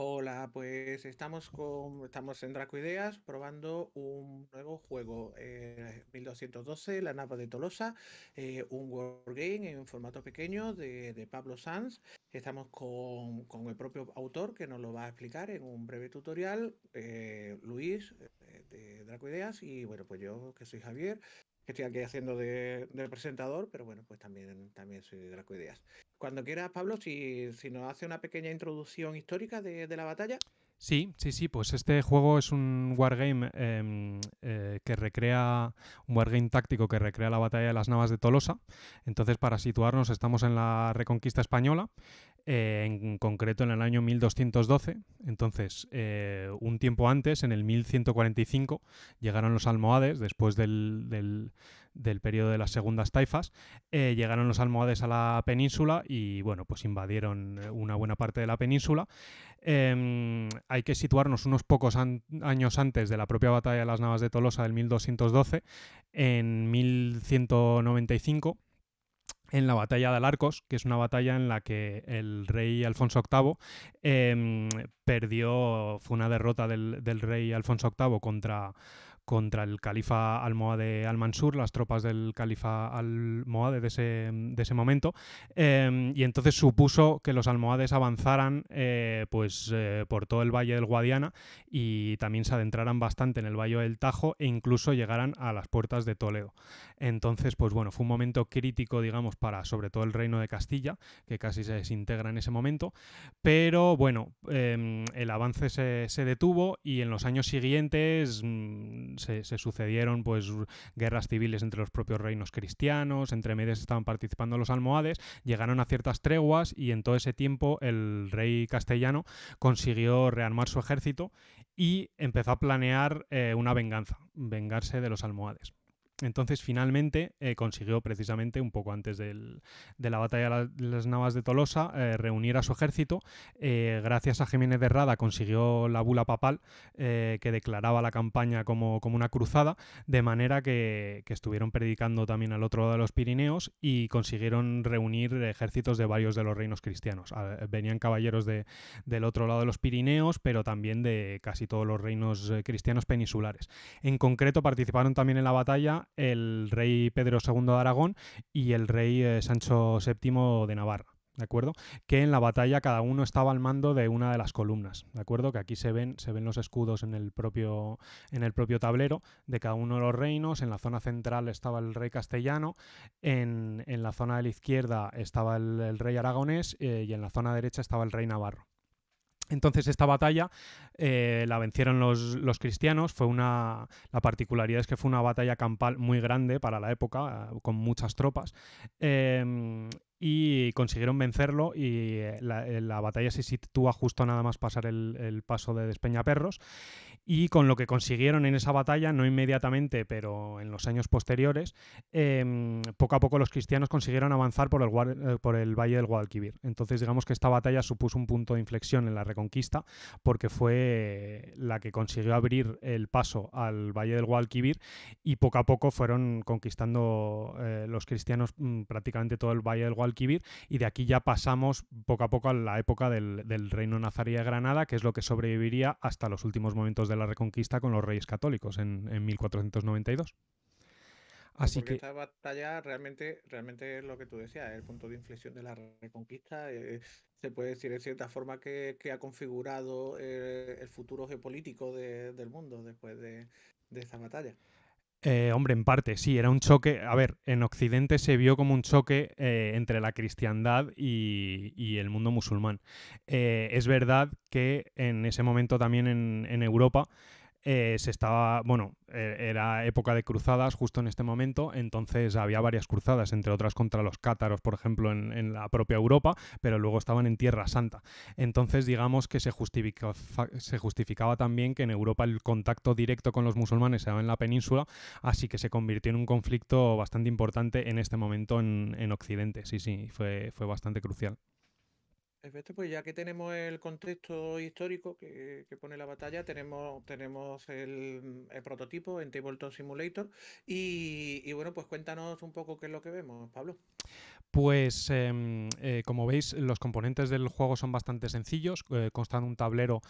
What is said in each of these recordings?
Hola, pues estamos con estamos en Dracoideas probando un nuevo juego, 1212, eh, La Napa de Tolosa, eh, un un game en formato pequeño de, Pablo Sanz. Estamos con, el propio autor que nos lo va a explicar en un breve tutorial, eh, Luis de Dracoideas, y bueno, pues yo que soy Javier, que estoy aquí haciendo de, presentador, pero bueno, pues también, también soy de Dracoideas. Cuando quieras, Pablo, si, si nos hace una pequeña introducción histórica de, la batalla. Sí, sí, sí, pues este juego es un wargame em, eh, que recrea, un wargame táctico que recrea la batalla de las navas de Tolosa. Entonces, para situarnos, estamos en la Reconquista Española eh, en concreto en el año 1212. Entonces, eh, un tiempo antes, en el 1145, llegaron los almohades, después del, del, periodo de las segundas taifas, eh, llegaron los almohades a la península y, bueno, pues invadieron una buena parte de la península. Em, hay que situarnos unos pocos años antes de la propia batalla de las Navas de Tolosa del 1212, en 1195 en la batalla de Alarcos, que es una batalla en la que el rey Alfonso VIII em, perdió, fue una derrota del, del rey Alfonso VIII contra contra el califa almohade al-Mansur, las tropas del califa almohade de ese, de ese momento, em, y entonces supuso que los almohades avanzaran eh, pues, eh, por todo el valle del Guadiana y también se adentraran bastante en el valle del Tajo e incluso llegaran a las puertas de Toledo. Entonces, pues bueno, fue un momento crítico, digamos, para sobre todo el reino de Castilla, que casi se desintegra en ese momento, pero bueno, em, el avance se detuvo y en los años siguientes mm, se, sucedieron pues guerras civiles entre los propios reinos cristianos, entre medias estaban participando los almohades, llegaron a ciertas treguas y en todo ese tiempo el rey castellano consiguió rearmar su ejército y empezó a planear eh, una venganza, vengarse de los almohades. Entonces finalmente eh, consiguió precisamente un poco antes del, de la batalla de las Navas de Tolosa eh, reunir a su ejército. Eh, gracias a Jiménez de Rada consiguió la bula papal que declaraba la campaña como, una cruzada, de manera que, estuvieron predicando también al otro lado de los Pirineos y consiguieron reunir ejércitos de varios de los reinos cristianos. venían caballeros de, del otro lado de los Pirineos, pero también de casi todos los reinos cristianos peninsulares. En concreto participaron también en la batalla el rey Pedro II de Aragón y el rey eh, Sancho VII de Navarra. ¿De acuerdo? Que en la batalla cada uno estaba al mando de una de las columnas, ¿de acuerdo? Que aquí se ven, se ven los escudos en el, propio, en el propio tablero de cada uno de los reinos. En la zona central estaba el rey castellano, en, la zona de la izquierda estaba el, rey aragonés eh, y en la zona derecha estaba el rey navarro. Entonces esta batalla eh, la vencieron los, cristianos, fue una, la particularidad es que fue una batalla campal muy grande para la época, eh, con muchas tropas, em, y consiguieron vencerlo y eh, eh, la, batalla se sitúa justo nada más pasar el, paso de Despeñaperros y con lo que consiguieron en esa batalla, no inmediatamente, pero en los años posteriores, em, poco a poco los cristianos consiguieron avanzar por el, eh, por el valle del Guadalquivir. Entonces digamos que esta batalla supuso un punto de inflexión en la reconquista porque fue la que consiguió abrir el paso al valle del Guadalquivir y poco a poco fueron conquistando los cristianos mm, prácticamente todo el valle del Guadalquivir y de aquí ya pasamos poco a poco a la época del, reino nazarí de Granada, que es lo que sobreviviría hasta los últimos momentos de la Reconquista con los reyes católicos en, 1492. Pues Así que... esta batalla realmente, realmente es lo que tú decías, el punto de inflexión de la reconquista. Eh, se puede decir en cierta forma que, ha configurado eh, el futuro geopolítico del mundo después de, de esta batalla. Eh, hombre, en parte, sí, era un choque. A ver, en Occidente se vio como un choque eh, entre la cristiandad y, el mundo musulmán. Eh, es verdad que en ese momento también en Europa eh, se estaba, bueno, eh, era época de cruzadas justo en este momento, entonces había varias cruzadas, entre otras contra los cátaros, por ejemplo, en, la propia Europa, pero luego estaban en Tierra Santa. Entonces, digamos que se, se justificaba también que en Europa el contacto directo con los musulmanes se daba en la península, así que se convirtió en un conflicto bastante importante en este momento en, Occidente. Sí, sí, fue bastante crucial pues ya que tenemos el contexto histórico que, pone la batalla, tenemos, tenemos el, el prototipo en Tabletop Simulator y, y, bueno, pues cuéntanos un poco qué es lo que vemos, Pablo. Pues em, eh, como veis los componentes del juego son bastante sencillos, consta eh, constan un tablero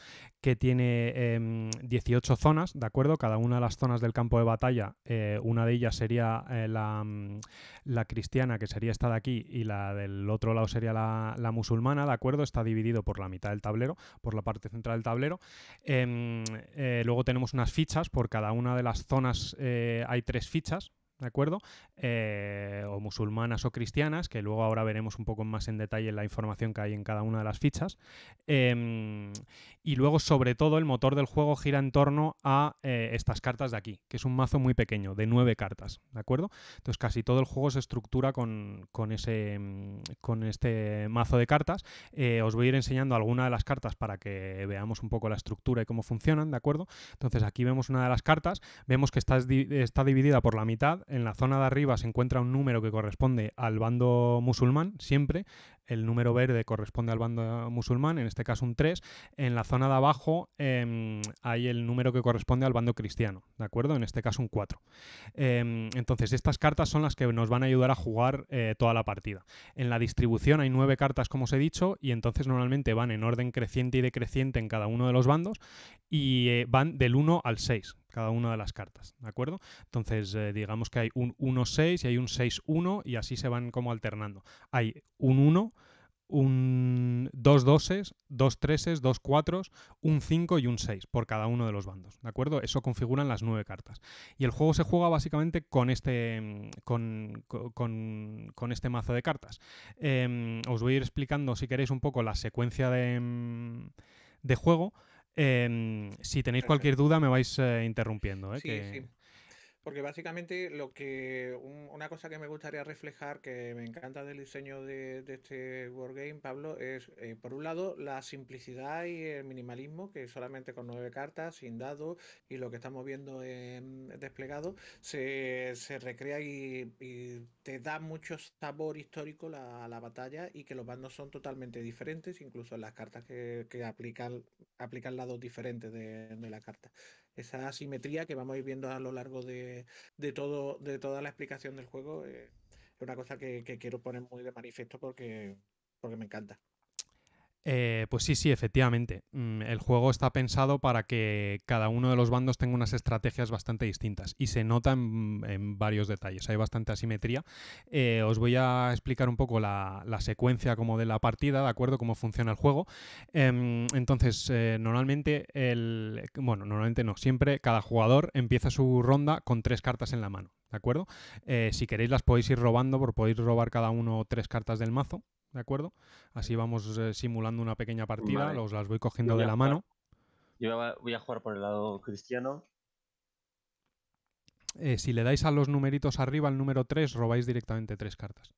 que tiene 18 em, zonas, ¿de acuerdo? Cada una de las zonas del campo de batalla, eh, una de ellas sería mm, la, cristiana, que sería esta de aquí, y la del otro lado sería la, la, musulmana, ¿de acuerdo? Está dividido por la mitad del tablero, por la parte central del tablero. Em, luego tenemos unas fichas, por cada una de las zonas hay tres fichas, ¿de acuerdo? Eh, o musulmanas o cristianas, que luego ahora veremos un poco más en detalle la información que hay en cada una de las fichas. Em, y luego, sobre todo, el motor del juego gira en torno a eh, estas cartas de aquí, que es un mazo muy pequeño, de nueve cartas, ¿de acuerdo? Entonces casi todo el juego se estructura con, ese, em, con este mazo de cartas. Eh, os voy a ir enseñando alguna de las cartas para que veamos un poco la estructura y cómo funcionan, ¿de acuerdo? Entonces aquí vemos una de las cartas, vemos que está dividida por la mitad en la zona de arriba se encuentra un número que corresponde al bando musulmán, siempre. El número verde corresponde al bando musulmán, en este caso un 3. En la zona de abajo em, hay el número que corresponde al bando cristiano, ¿de acuerdo? En este caso un 4. Em, entonces, estas cartas son las que nos van a ayudar a jugar eh, toda la partida. En la distribución hay 9 cartas, como os he dicho, y entonces normalmente van en orden creciente y decreciente en cada uno de los bandos y eh, van del 1 al 6 cada una de las cartas, ¿de acuerdo? Entonces, eh, digamos que hay un 1-6 y hay un 6-1 y así se van como alternando. Hay un 1, un, 2 doses, dos treses, dos cuatros, un 5 y un 6 por cada uno de los bandos, ¿de acuerdo? Eso configuran las nueve cartas. Y el juego se juega básicamente con este, mm, con, este mazo de cartas. Em, os voy a ir explicando, si queréis, un poco la secuencia de, mm, de juego. Em, si tenéis cualquier duda, me vais eh, interrumpiendo. Eh, porque básicamente lo que una cosa que me gustaría reflejar, que me encanta del diseño de, este wargame, Pablo, es eh, por un lado la simplicidad y el minimalismo, que solamente con nueve cartas, sin dados y lo que estamos viendo en desplegado, se, recrea y, te da mucho sabor histórico a la, batalla y que los bandos son totalmente diferentes, incluso en las cartas que, aplican, aplican lados diferentes de la carta esa asimetría que vamos a ir viendo a lo largo de, todo, de toda la explicación del juego, eh, es una cosa que, quiero poner muy de manifiesto porque, porque me encanta. Eh, pues sí, sí, efectivamente. Mm, el juego está pensado para que cada uno de los bandos tenga unas estrategias bastante distintas y se nota en, varios detalles. Hay bastante asimetría. Eh, os voy a explicar un poco la, secuencia como de la partida, ¿de acuerdo? Cómo funciona el juego. Em, entonces, eh, normalmente, el, bueno, normalmente no, siempre cada jugador empieza su ronda con tres cartas en la mano, ¿de acuerdo? si queréis las podéis ir robando, por podéis robar cada uno tres cartas del mazo. ¿de acuerdo? Así vamos eh, simulando una pequeña partida, los las voy cogiendo de la mano. Yo voy a jugar por el lado cristiano. Eh, si le dais a los numeritos arriba, al número 3, robáis directamente tres cartas.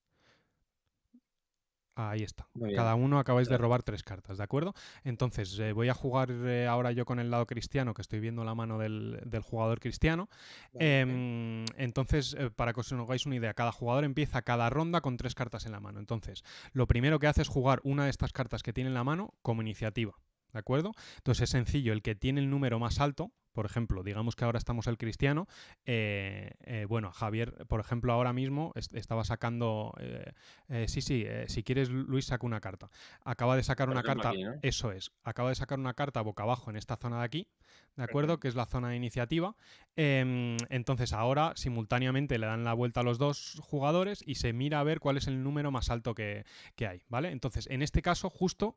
Ahí está. Cada uno acabáis de robar tres cartas, ¿de acuerdo? Entonces, eh, voy a jugar eh, ahora yo con el lado cristiano, que estoy viendo la mano del, jugador cristiano. Em, entonces, eh, para que os hagáis una idea, cada jugador empieza cada ronda con tres cartas en la mano. Entonces, lo primero que hace es jugar una de estas cartas que tiene en la mano como iniciativa. ¿De acuerdo? Entonces es sencillo, el que tiene el número más alto por ejemplo, digamos que ahora estamos el cristiano, eh, eh, bueno, Javier, por ejemplo, ahora mismo estaba sacando, eh, sí, sí, si quieres, Luis, saca una carta. Acaba de sacar una carta, eso es, acaba de sacar una carta boca abajo en esta zona de aquí, ¿de acuerdo? Que es la zona de iniciativa. Em, entonces ahora, simultáneamente, le dan la vuelta a los dos jugadores y se mira a ver cuál es el número más alto que, que hay, ¿vale? Entonces, en este caso, justo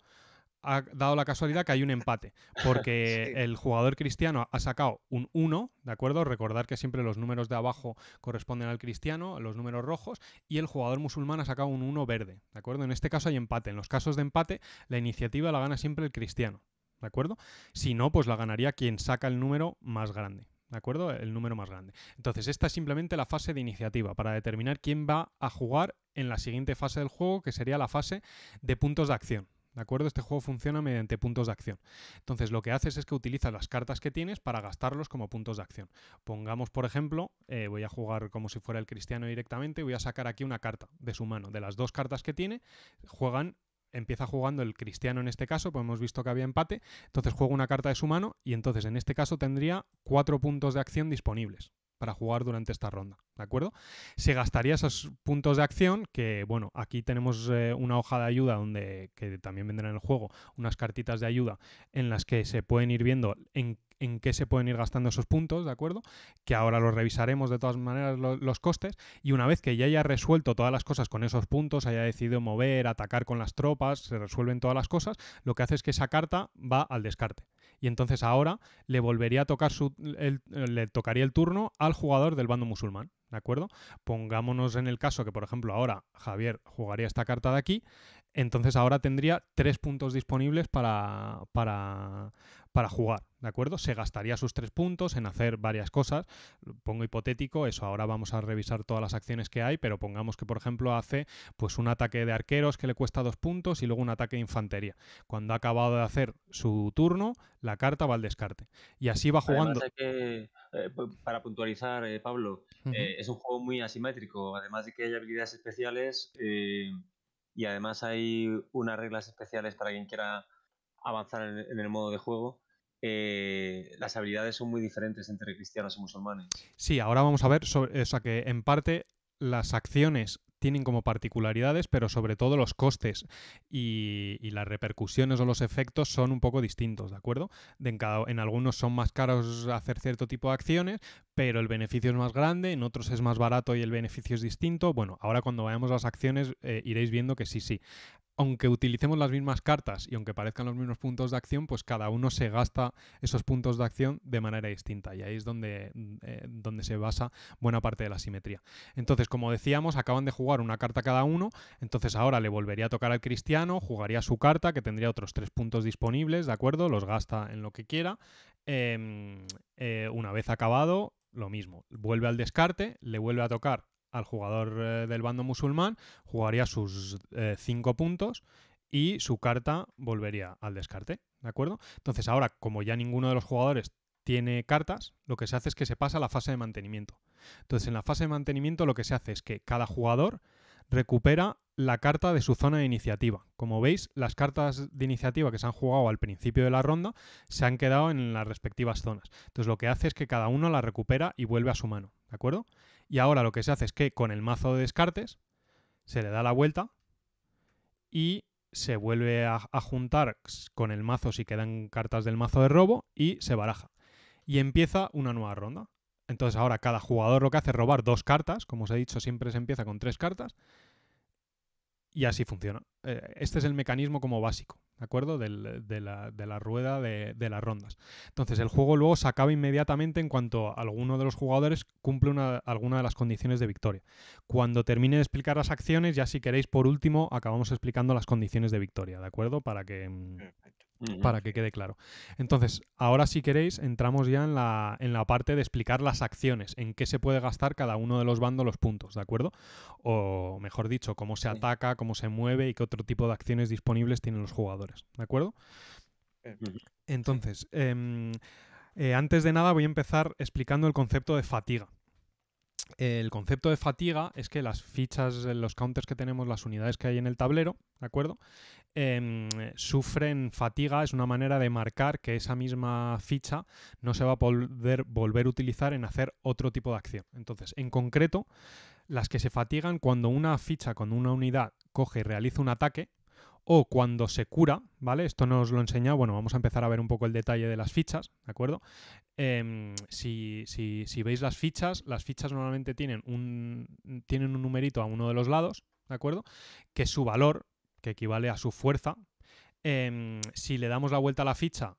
ha dado la casualidad que hay un empate, porque el jugador cristiano ha sacado un 1, ¿de acuerdo? Recordar que siempre los números de abajo corresponden al cristiano, los números rojos, y el jugador musulmán ha sacado un 1 verde, ¿de acuerdo? En este caso hay empate. En los casos de empate, la iniciativa la gana siempre el cristiano, ¿de acuerdo? Si no, pues la ganaría quien saca el número más grande. ¿De acuerdo? El número más grande. Entonces, esta es simplemente la fase de iniciativa para determinar quién va a jugar en la siguiente fase del juego, que sería la fase de puntos de acción. ¿De acuerdo? Este juego funciona mediante puntos de acción. Entonces lo que haces es que utilizas las cartas que tienes para gastarlos como puntos de acción. Pongamos, por ejemplo, eh, voy a jugar como si fuera el cristiano directamente voy a sacar aquí una carta de su mano. De las dos cartas que tiene, juegan empieza jugando el cristiano en este caso, pues hemos visto que había empate, entonces juega una carta de su mano y entonces en este caso tendría cuatro puntos de acción disponibles, para jugar durante esta ronda, ¿de acuerdo? Se gastaría esos puntos de acción que, bueno, aquí tenemos eh, una hoja de ayuda donde que también vendrán en el juego unas cartitas de ayuda en las que se pueden ir viendo en en qué se pueden ir gastando esos puntos, ¿de acuerdo? Que ahora los revisaremos de todas maneras los costes y una vez que ya haya resuelto todas las cosas con esos puntos, haya decidido mover, atacar con las tropas, se resuelven todas las cosas, lo que hace es que esa carta va al descarte. Y entonces ahora le volvería a tocar su, le tocaría el turno al jugador del bando musulmán, ¿de acuerdo? Pongámonos en el caso que, por ejemplo, ahora Javier jugaría esta carta de aquí, entonces ahora tendría tres puntos disponibles para, para, para jugar, ¿de acuerdo? Se gastaría sus tres puntos en hacer varias cosas. Pongo hipotético, eso ahora vamos a revisar todas las acciones que hay, pero pongamos que, por ejemplo, hace pues un ataque de arqueros que le cuesta dos puntos y luego un ataque de infantería. Cuando ha acabado de hacer su turno, la carta va al descarte. Y así va jugando. Eh, para puntualizar, eh, Pablo, eh, es un juego muy asimétrico, además de que hay habilidades especiales y además hay unas reglas especiales para quien quiera avanzar en el modo de juego eh, las habilidades son muy diferentes entre cristianos y musulmanes. Sí, ahora vamos a ver, sobre, o sea, que en parte las acciones tienen como particularidades, pero sobre todo los costes y, las repercusiones o los efectos son un poco distintos, ¿de acuerdo? en, algunos son más caros hacer cierto tipo de acciones, pero el beneficio es más grande, en otros es más barato y el beneficio es distinto. Bueno, ahora cuando veamos las acciones eh, iréis viendo que sí, sí aunque utilicemos las mismas cartas y aunque parezcan los mismos puntos de acción, pues cada uno se gasta esos puntos de acción de manera distinta. Y ahí es donde, eh, donde se basa buena parte de la simetría. Entonces, como decíamos, acaban de jugar una carta cada uno. Entonces ahora le volvería a tocar al cristiano, jugaría su carta, que tendría otros tres puntos disponibles, ¿de acuerdo? Los gasta en lo que quiera. Em, eh, una vez acabado, lo mismo. Vuelve al descarte, le vuelve a tocar al jugador eh, del bando musulmán, jugaría sus 5 eh, puntos y su carta volvería al descarte, ¿de acuerdo? Entonces ahora, como ya ninguno de los jugadores tiene cartas, lo que se hace es que se pasa a la fase de mantenimiento. Entonces en la fase de mantenimiento lo que se hace es que cada jugador recupera la carta de su zona de iniciativa. Como veis, las cartas de iniciativa que se han jugado al principio de la ronda se han quedado en las respectivas zonas. Entonces lo que hace es que cada uno la recupera y vuelve a su mano, ¿de acuerdo? Y ahora lo que se hace es que con el mazo de descartes se le da la vuelta y se vuelve a, juntar con el mazo si quedan cartas del mazo de robo y se baraja. Y empieza una nueva ronda. Entonces ahora cada jugador lo que hace es robar dos cartas, como os he dicho siempre se empieza con tres cartas, y así funciona. Eh, este es el mecanismo como básico, ¿de acuerdo? de, la, rueda de, las rondas. Entonces, el juego luego se acaba inmediatamente en cuanto alguno de los jugadores cumple una, alguna de las condiciones de victoria. Cuando termine de explicar las acciones, ya si queréis, por último, acabamos explicando las condiciones de victoria, ¿de acuerdo? Para que, mm, para que quede claro. Entonces, ahora si queréis, entramos ya en la, parte de explicar las acciones, en qué se puede gastar cada uno de los bandos los puntos, ¿de acuerdo? O mejor dicho, cómo se ataca, cómo se mueve y qué otro tipo de acciones disponibles tienen los jugadores, ¿de acuerdo? Eh, Entonces, em, eh, antes de nada voy a empezar explicando el concepto de fatiga. El concepto de fatiga es que las fichas, los counters que tenemos, las unidades que hay en el tablero, ¿de acuerdo? Em, sufren fatiga, es una manera de marcar que esa misma ficha no se va a poder volver a utilizar en hacer otro tipo de acción. Entonces, en concreto, las que se fatigan cuando una ficha cuando una unidad coge y realiza un ataque, o cuando se cura, ¿vale? Esto nos lo enseña, bueno, vamos a empezar a ver un poco el detalle de las fichas, ¿de acuerdo? Em, si, si, veis las fichas, las fichas normalmente tienen un, tienen un numerito a uno de los lados, ¿de acuerdo? Que su valor que equivale a su fuerza. Em, si le damos la vuelta a la ficha,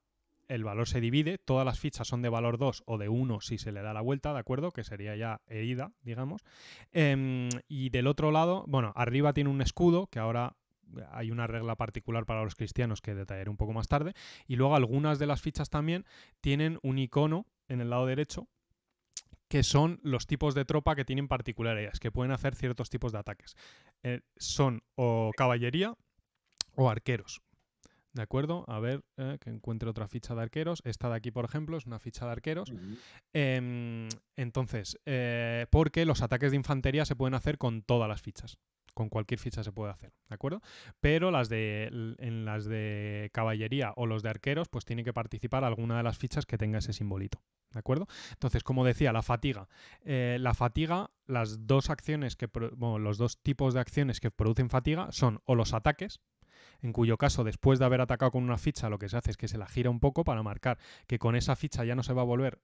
el valor se divide, todas las fichas son de valor 2 o de 1 si se le da la vuelta, ¿de acuerdo? Que sería ya herida, digamos. Em, y del otro lado, bueno, arriba tiene un escudo, que ahora eh, hay una regla particular para los cristianos que detallaré un poco más tarde. Y luego algunas de las fichas también tienen un icono en el lado derecho que son los tipos de tropa que tienen particularidades, que pueden hacer ciertos tipos de ataques. Eh, son o caballería o arqueros. ¿De acuerdo? A ver, eh, que encuentre otra ficha de arqueros. Esta de aquí, por ejemplo, es una ficha de arqueros. Em, entonces, eh, porque los ataques de infantería se pueden hacer con todas las fichas con cualquier ficha se puede hacer, ¿de acuerdo? Pero las de, en las de caballería o los de arqueros, pues tiene que participar alguna de las fichas que tenga ese simbolito, ¿de acuerdo? Entonces, como decía, la fatiga. Eh, la fatiga, las dos acciones que, los dos tipos de acciones que producen fatiga son o los ataques, en cuyo caso después de haber atacado con una ficha lo que se hace es que se la gira un poco para marcar que con esa ficha ya no se va a volver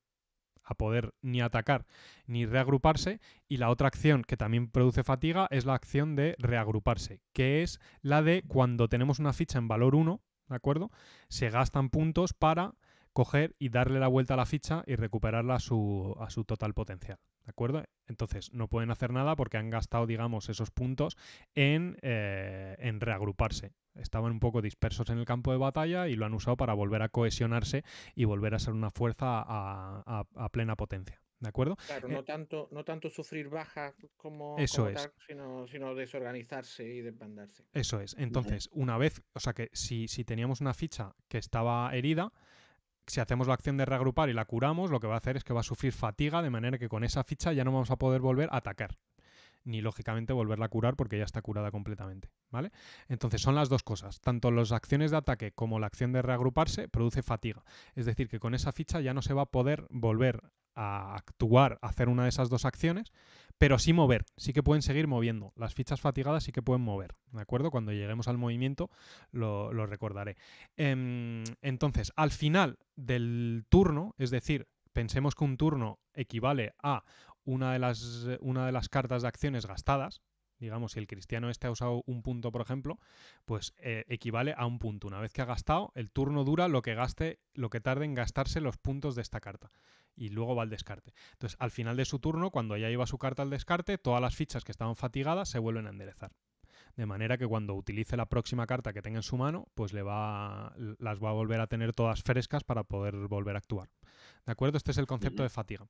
a poder ni atacar ni reagruparse. Y la otra acción que también produce fatiga es la acción de reagruparse, que es la de cuando tenemos una ficha en valor 1, ¿de acuerdo? Se gastan puntos para coger y darle la vuelta a la ficha y recuperarla su, a su total potencial. ¿De acuerdo? Entonces no pueden hacer nada porque han gastado, digamos, esos puntos en, eh, en reagruparse. Estaban un poco dispersos en el campo de batalla y lo han usado para volver a cohesionarse y volver a ser una fuerza a, plena potencia. ¿De acuerdo? Claro, eh, no, tanto, no tanto sufrir bajas como, eso es. sino, sino, desorganizarse y desbandarse. Eso es. Entonces, una vez, o sea que si, si teníamos una ficha que estaba herida, si hacemos la acción de reagrupar y la curamos, lo que va a hacer es que va a sufrir fatiga, de manera que con esa ficha ya no vamos a poder volver a atacar. Ni lógicamente volverla a curar porque ya está curada completamente. ¿Vale? Entonces son las dos cosas. Tanto las acciones de ataque como la acción de reagruparse produce fatiga. Es decir, que con esa ficha ya no se va a poder volver a actuar, a hacer una de esas dos acciones, pero sí mover, sí que pueden seguir moviendo. Las fichas fatigadas sí que pueden mover, ¿de acuerdo? Cuando lleguemos al movimiento lo, recordaré. Em, entonces, al final del turno, es decir, pensemos que un turno equivale a una de las, una de las cartas de acciones gastadas, digamos, si el cristiano este ha usado un punto, por ejemplo, pues eh, equivale a un punto. Una vez que ha gastado, el turno dura lo que gaste, lo que tarde en gastarse los puntos de esta carta y luego va al descarte. Entonces, al final de su turno, cuando ya lleva su carta al descarte, todas las fichas que estaban fatigadas se vuelven a enderezar. De manera que cuando utilice la próxima carta que tenga en su mano, pues le va, las va a volver a tener todas frescas para poder volver a actuar. ¿De acuerdo? Este es el concepto de fatiga.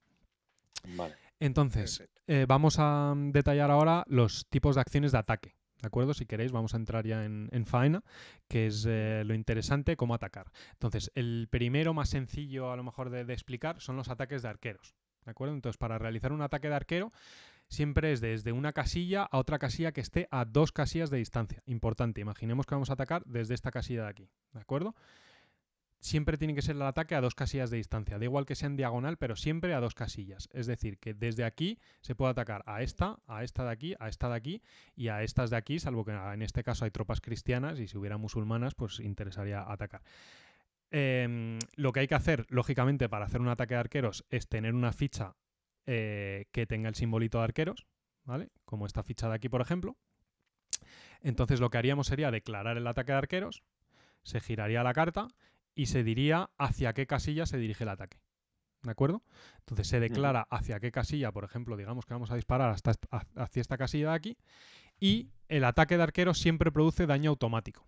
Vale. Entonces, eh, vamos a mm, detallar ahora los tipos de acciones de ataque ¿De acuerdo? Si queréis, vamos a entrar ya en, en faena, que es eh, lo interesante, cómo atacar. Entonces, el primero más sencillo a lo mejor de, de explicar son los ataques de arqueros. ¿De acuerdo? Entonces, para realizar un ataque de arquero, siempre es desde una casilla a otra casilla que esté a dos casillas de distancia. Importante, imaginemos que vamos a atacar desde esta casilla de aquí. ¿De acuerdo? siempre tiene que ser el ataque a dos casillas de distancia. Da igual que sea en diagonal, pero siempre a dos casillas. Es decir, que desde aquí se puede atacar a esta, a esta de aquí, a esta de aquí y a estas de aquí, salvo que en este caso hay tropas cristianas y si hubiera musulmanas, pues interesaría atacar. Em, lo que hay que hacer, lógicamente, para hacer un ataque de arqueros es tener una ficha eh, que tenga el simbolito de arqueros, ¿vale? Como esta ficha de aquí, por ejemplo. Entonces lo que haríamos sería declarar el ataque de arqueros, se giraría la carta y se diría hacia qué casilla se dirige el ataque. ¿De acuerdo? Entonces se declara hacia qué casilla, por ejemplo, digamos que vamos a disparar hasta, hacia esta casilla de aquí, y el ataque de arquero siempre produce daño automático.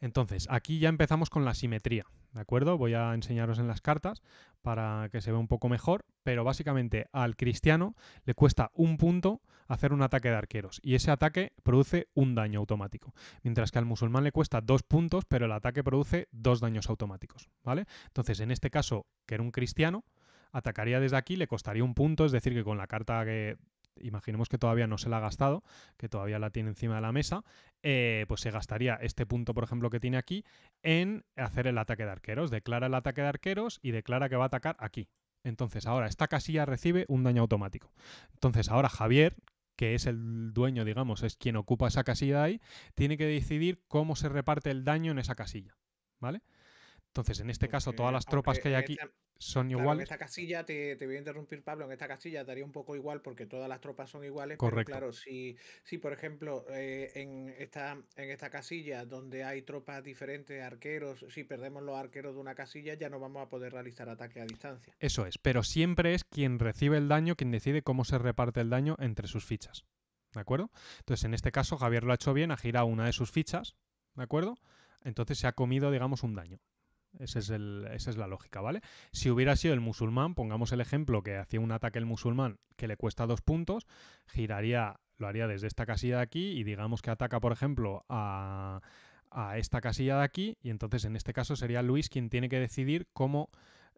Entonces, aquí ya empezamos con la simetría, ¿de acuerdo? Voy a enseñaros en las cartas para que se vea un poco mejor, pero básicamente al cristiano le cuesta un punto hacer un ataque de arqueros y ese ataque produce un daño automático, mientras que al musulmán le cuesta dos puntos, pero el ataque produce dos daños automáticos, ¿vale? Entonces, en este caso, que era un cristiano, atacaría desde aquí, le costaría un punto, es decir, que con la carta que imaginemos que todavía no se la ha gastado, que todavía la tiene encima de la mesa, eh, pues se gastaría este punto, por ejemplo, que tiene aquí, en hacer el ataque de arqueros. Declara el ataque de arqueros y declara que va a atacar aquí. Entonces ahora esta casilla recibe un daño automático. Entonces ahora Javier, que es el dueño, digamos, es quien ocupa esa casilla ahí, tiene que decidir cómo se reparte el daño en esa casilla. ¿Vale? Entonces, en este caso, todas las tropas que hay aquí son iguales. En esta casilla, te, voy a interrumpir, Pablo, en esta casilla daría un poco igual porque todas las tropas son iguales. Correcto. Pero claro, si, si por ejemplo, eh, en, esta, en esta casilla donde hay tropas diferentes, arqueros, si perdemos los arqueros de una casilla, ya no vamos a poder realizar ataque a distancia. Eso es, pero siempre es quien recibe el daño, quien decide cómo se reparte el daño entre sus fichas. ¿De acuerdo? Entonces, en este caso, Javier lo ha hecho bien, ha girado una de sus fichas, ¿de acuerdo? Entonces se ha comido, digamos, un daño esa es la lógica, ¿vale? Si hubiera sido el musulmán, pongamos el ejemplo que hacía un ataque el musulmán que le cuesta dos puntos, giraría, lo haría desde esta casilla de aquí y digamos que ataca, por ejemplo, a, esta casilla de aquí y entonces en este caso sería Luis quien tiene que decidir cómo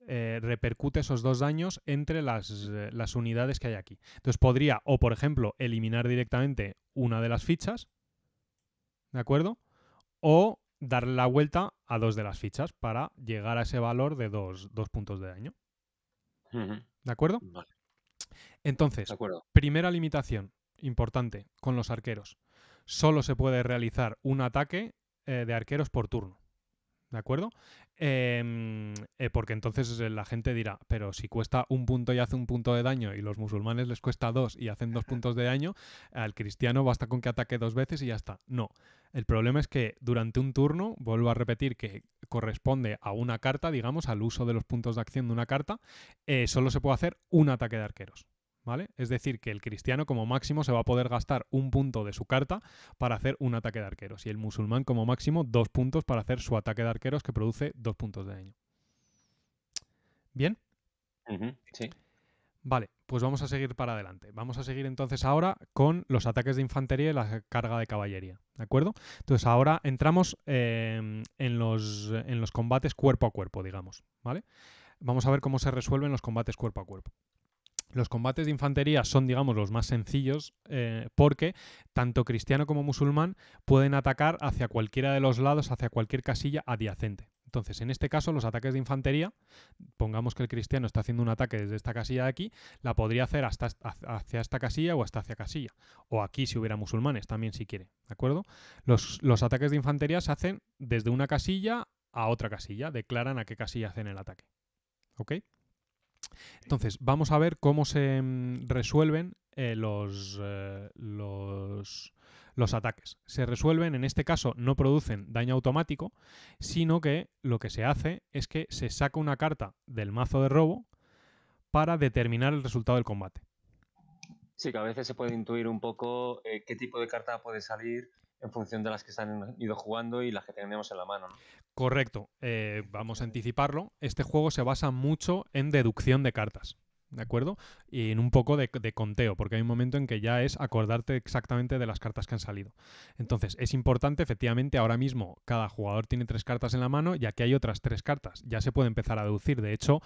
eh, repercute esos dos daños entre las, eh, las unidades que hay aquí. Entonces podría o, por ejemplo, eliminar directamente una de las fichas, ¿de acuerdo? O dar la vuelta a dos de las fichas para llegar a ese valor de dos, puntos de daño. ¿De acuerdo? Entonces, primera limitación importante con los arqueros. Solo se puede realizar un ataque eh, de arqueros por turno. ¿De acuerdo? Em, eh, porque entonces eh, la gente dirá, pero si cuesta un punto y hace un punto de daño y los musulmanes les cuesta dos y hacen dos puntos de daño, al cristiano basta con que ataque dos veces y ya está. No, el problema es que durante un turno, vuelvo a repetir que corresponde a una carta, digamos, al uso de los puntos de acción de una carta, eh, solo se puede hacer un ataque de arqueros. ¿Vale? Es decir, que el cristiano como máximo se va a poder gastar un punto de su carta para hacer un ataque de arqueros y el musulmán como máximo dos puntos para hacer su ataque de arqueros que produce dos puntos de daño. ¿Bien? Sí. Vale, pues vamos a seguir para adelante. Vamos a seguir entonces ahora con los ataques de infantería y la carga de caballería. ¿De acuerdo? Entonces ahora entramos em, en, los, en los combates cuerpo a cuerpo, digamos. ¿Vale? Vamos a ver cómo se resuelven los combates cuerpo a cuerpo. Los combates de infantería son, digamos, los más sencillos eh, porque tanto cristiano como musulmán pueden atacar hacia cualquiera de los lados, hacia cualquier casilla adyacente. Entonces, en este caso, los ataques de infantería, pongamos que el cristiano está haciendo un ataque desde esta casilla de aquí, la podría hacer hasta hacia esta casilla o hasta hacia casilla. O aquí si hubiera musulmanes también si quiere, ¿de acuerdo? Los, los ataques de infantería se hacen desde una casilla a otra casilla, declaran a qué casilla hacen el ataque. ¿Ok? Entonces, vamos a ver cómo se mm, resuelven eh, eh, los, los, ataques. Se resuelven, en este caso no producen daño automático, sino que lo que se hace es que se saca una carta del mazo de robo para determinar el resultado del combate. Sí, que a veces se puede intuir un poco eh, qué tipo de carta puede salir en función de las que se han ido jugando y las que tenemos en la mano. Correcto, vamos a anticiparlo. Este juego se basa mucho en deducción de cartas. ¿de acuerdo? Y en un poco de, conteo, porque hay un momento en que ya es acordarte exactamente de las cartas que han salido. Entonces, es importante, efectivamente, ahora mismo cada jugador tiene tres cartas en la mano ya que hay otras tres cartas. Ya se puede empezar a deducir. De hecho,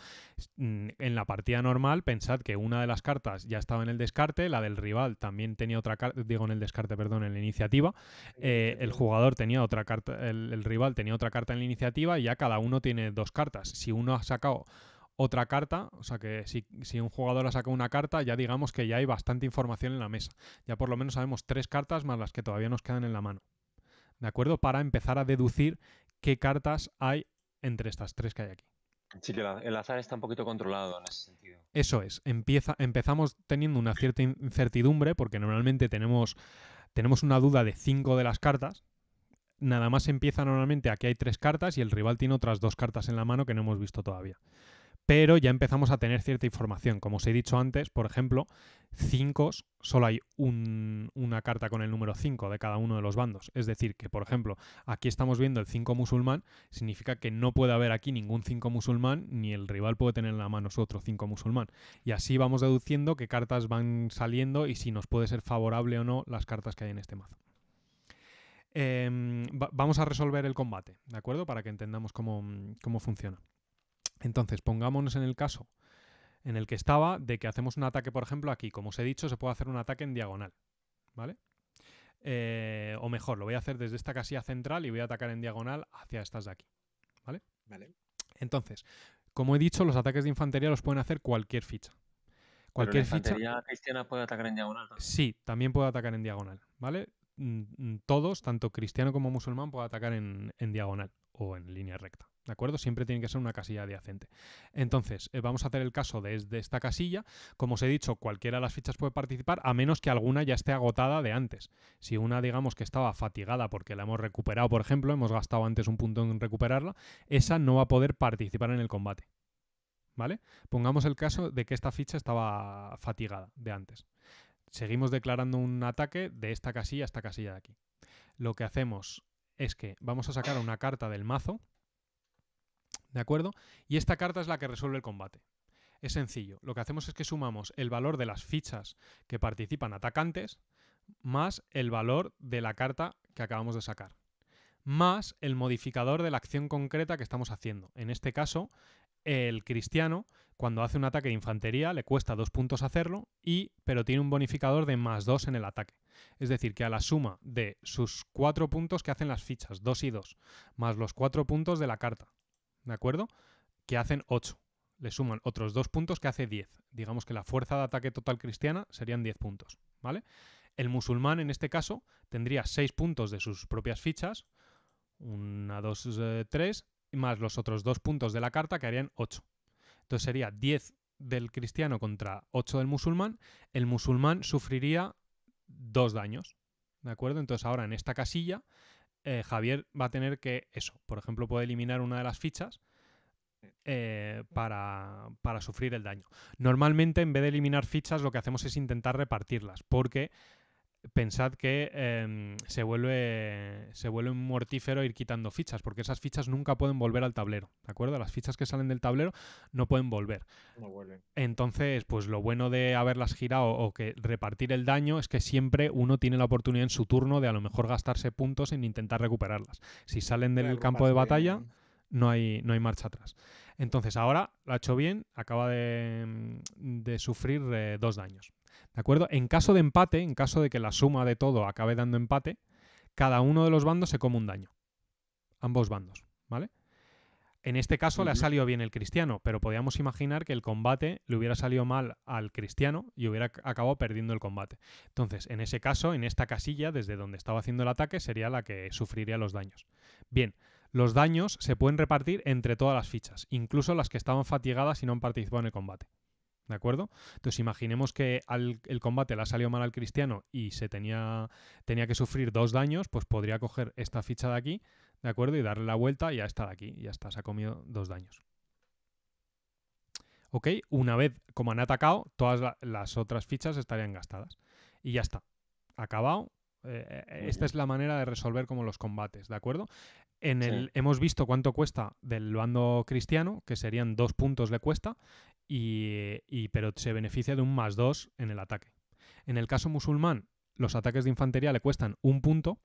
mm, en la partida normal, pensad que una de las cartas ya estaba en el descarte, la del rival también tenía otra carta, digo en el descarte, perdón, en la iniciativa. Eh, el jugador tenía otra carta, el, el rival tenía otra carta en la iniciativa y ya cada uno tiene dos cartas. Si uno ha sacado otra carta, o sea que si, un jugador ha sacado una carta, ya digamos que ya hay bastante información en la mesa. Ya por lo menos sabemos tres cartas más las que todavía nos quedan en la mano. ¿De acuerdo? Para empezar a deducir qué cartas hay entre estas tres que hay aquí. Sí, que el azar está un poquito controlado en ese sentido. Eso es, empieza, empezamos teniendo una cierta incertidumbre, porque normalmente tenemos, tenemos una duda de cinco de las cartas, nada más empieza normalmente aquí hay tres cartas y el rival tiene otras dos cartas en la mano que no hemos visto todavía pero ya empezamos a tener cierta información. Como os he dicho antes, por ejemplo, 5 solo hay una carta con el número 5 de cada uno de los bandos. Es decir, que por ejemplo, aquí estamos viendo el 5 musulmán, significa que no puede haber aquí ningún 5 musulmán, ni el rival puede tener en la mano su otro 5 musulmán. Y así vamos deduciendo qué cartas van saliendo y si nos puede ser favorable o no las cartas que hay en este mazo. Em, vamos a resolver el combate, ¿de acuerdo? Para que entendamos cómo funciona. Entonces, pongámonos en el caso en el que estaba de que hacemos un ataque, por ejemplo, aquí. Como os he dicho, se puede hacer un ataque en diagonal, ¿vale? Eh, o mejor, lo voy a hacer desde esta casilla central y voy a atacar en diagonal hacia estas de aquí, ¿vale? Entonces, como he dicho, los ataques de infantería los pueden hacer cualquier ficha. Cualquier la infantería ficha. cristiana puede atacar en diagonal. ¿no? Sí, también puede atacar en diagonal, ¿vale? Mm, mm, todos, tanto cristiano como musulmán, puede atacar en diagonal o en línea recta. ¿De acuerdo? Siempre tiene que ser una casilla adyacente. Entonces, eh, vamos a hacer el caso de, esta casilla. Como os he dicho, cualquiera de las fichas puede participar, a menos que alguna ya esté agotada de antes. Si una, digamos, que estaba fatigada porque la hemos recuperado, por ejemplo, hemos gastado antes un punto en recuperarla, esa no va a poder participar en el combate. ¿Vale? Pongamos el caso de que esta ficha estaba fatigada de antes. Seguimos declarando un ataque de esta casilla a esta casilla de aquí. Lo que hacemos es que vamos a sacar una carta del mazo ¿de acuerdo? Y esta carta es la que resuelve el combate. Es sencillo, lo que hacemos es que sumamos el valor de las fichas que participan atacantes más el valor de la carta que acabamos de sacar, más el modificador de la acción concreta que estamos haciendo. En este caso, el cristiano, cuando hace un ataque de infantería, le cuesta dos puntos hacerlo, y, pero tiene un bonificador de más dos en el ataque. Es decir, que a la suma de sus cuatro puntos que hacen las fichas, dos y dos, más los cuatro puntos de la carta, ¿de acuerdo? Que hacen 8. Le suman otros 2 puntos que hace 10. Digamos que la fuerza de ataque total cristiana serían 10 puntos, ¿vale? El musulmán en este caso tendría 6 puntos de sus propias fichas, 1, 2, 3, más los otros 2 puntos de la carta que harían 8. Entonces sería 10 del cristiano contra 8 del musulmán. El musulmán sufriría 2 daños, ¿de acuerdo? Entonces ahora en esta casilla eh, Javier va a tener que, eso, por ejemplo, puede eliminar una de las fichas eh, para, para, sufrir el daño. Normalmente, en vez de eliminar fichas, lo que hacemos es intentar repartirlas, porque pensad que em, se, vuelve, se vuelve un mortífero ir quitando fichas, porque esas fichas nunca pueden volver al tablero, ¿de acuerdo? Las fichas que salen del tablero no pueden volver. Entonces, pues lo bueno de haberlas girado o que repartir el daño es que siempre uno tiene la oportunidad en su turno de a lo mejor gastarse puntos en intentar recuperarlas. Si salen del campo de batalla... No hay, no hay, marcha atrás. Entonces ahora lo ha hecho bien, acaba de, em, sufrir eh, dos daños. ¿De acuerdo? En caso de empate, en caso de que la suma de todo acabe dando empate, cada uno de los bandos se come un daño. Ambos bandos, ¿vale? En este caso le ha salido bien el cristiano, pero podíamos imaginar que el combate le hubiera salido mal al cristiano y hubiera acabado perdiendo el combate. Entonces, en ese caso, en esta casilla, desde donde estaba haciendo el ataque, sería la que sufriría los daños. Bien, los daños se pueden repartir entre todas las fichas, incluso las que estaban fatigadas y no han participado en el combate. ¿De acuerdo? Entonces imaginemos que al, el combate le ha salido mal al cristiano y se tenía, tenía que sufrir dos daños, pues podría coger esta ficha de aquí, ¿de acuerdo? Y darle la vuelta y ya está de aquí, ya está, se ha comido dos daños. ¿Ok? Una vez, como han atacado, todas las otras fichas estarían gastadas. Y ya está. Acabado. Eh, eh, eh, esta es la manera de resolver como los combates, ¿de acuerdo? En el, Hemos visto cuánto cuesta del bando cristiano, que serían dos puntos le cuesta, y, pero se beneficia de un más 2 en el ataque. En el caso musulmán, los ataques de infantería le cuestan un punto,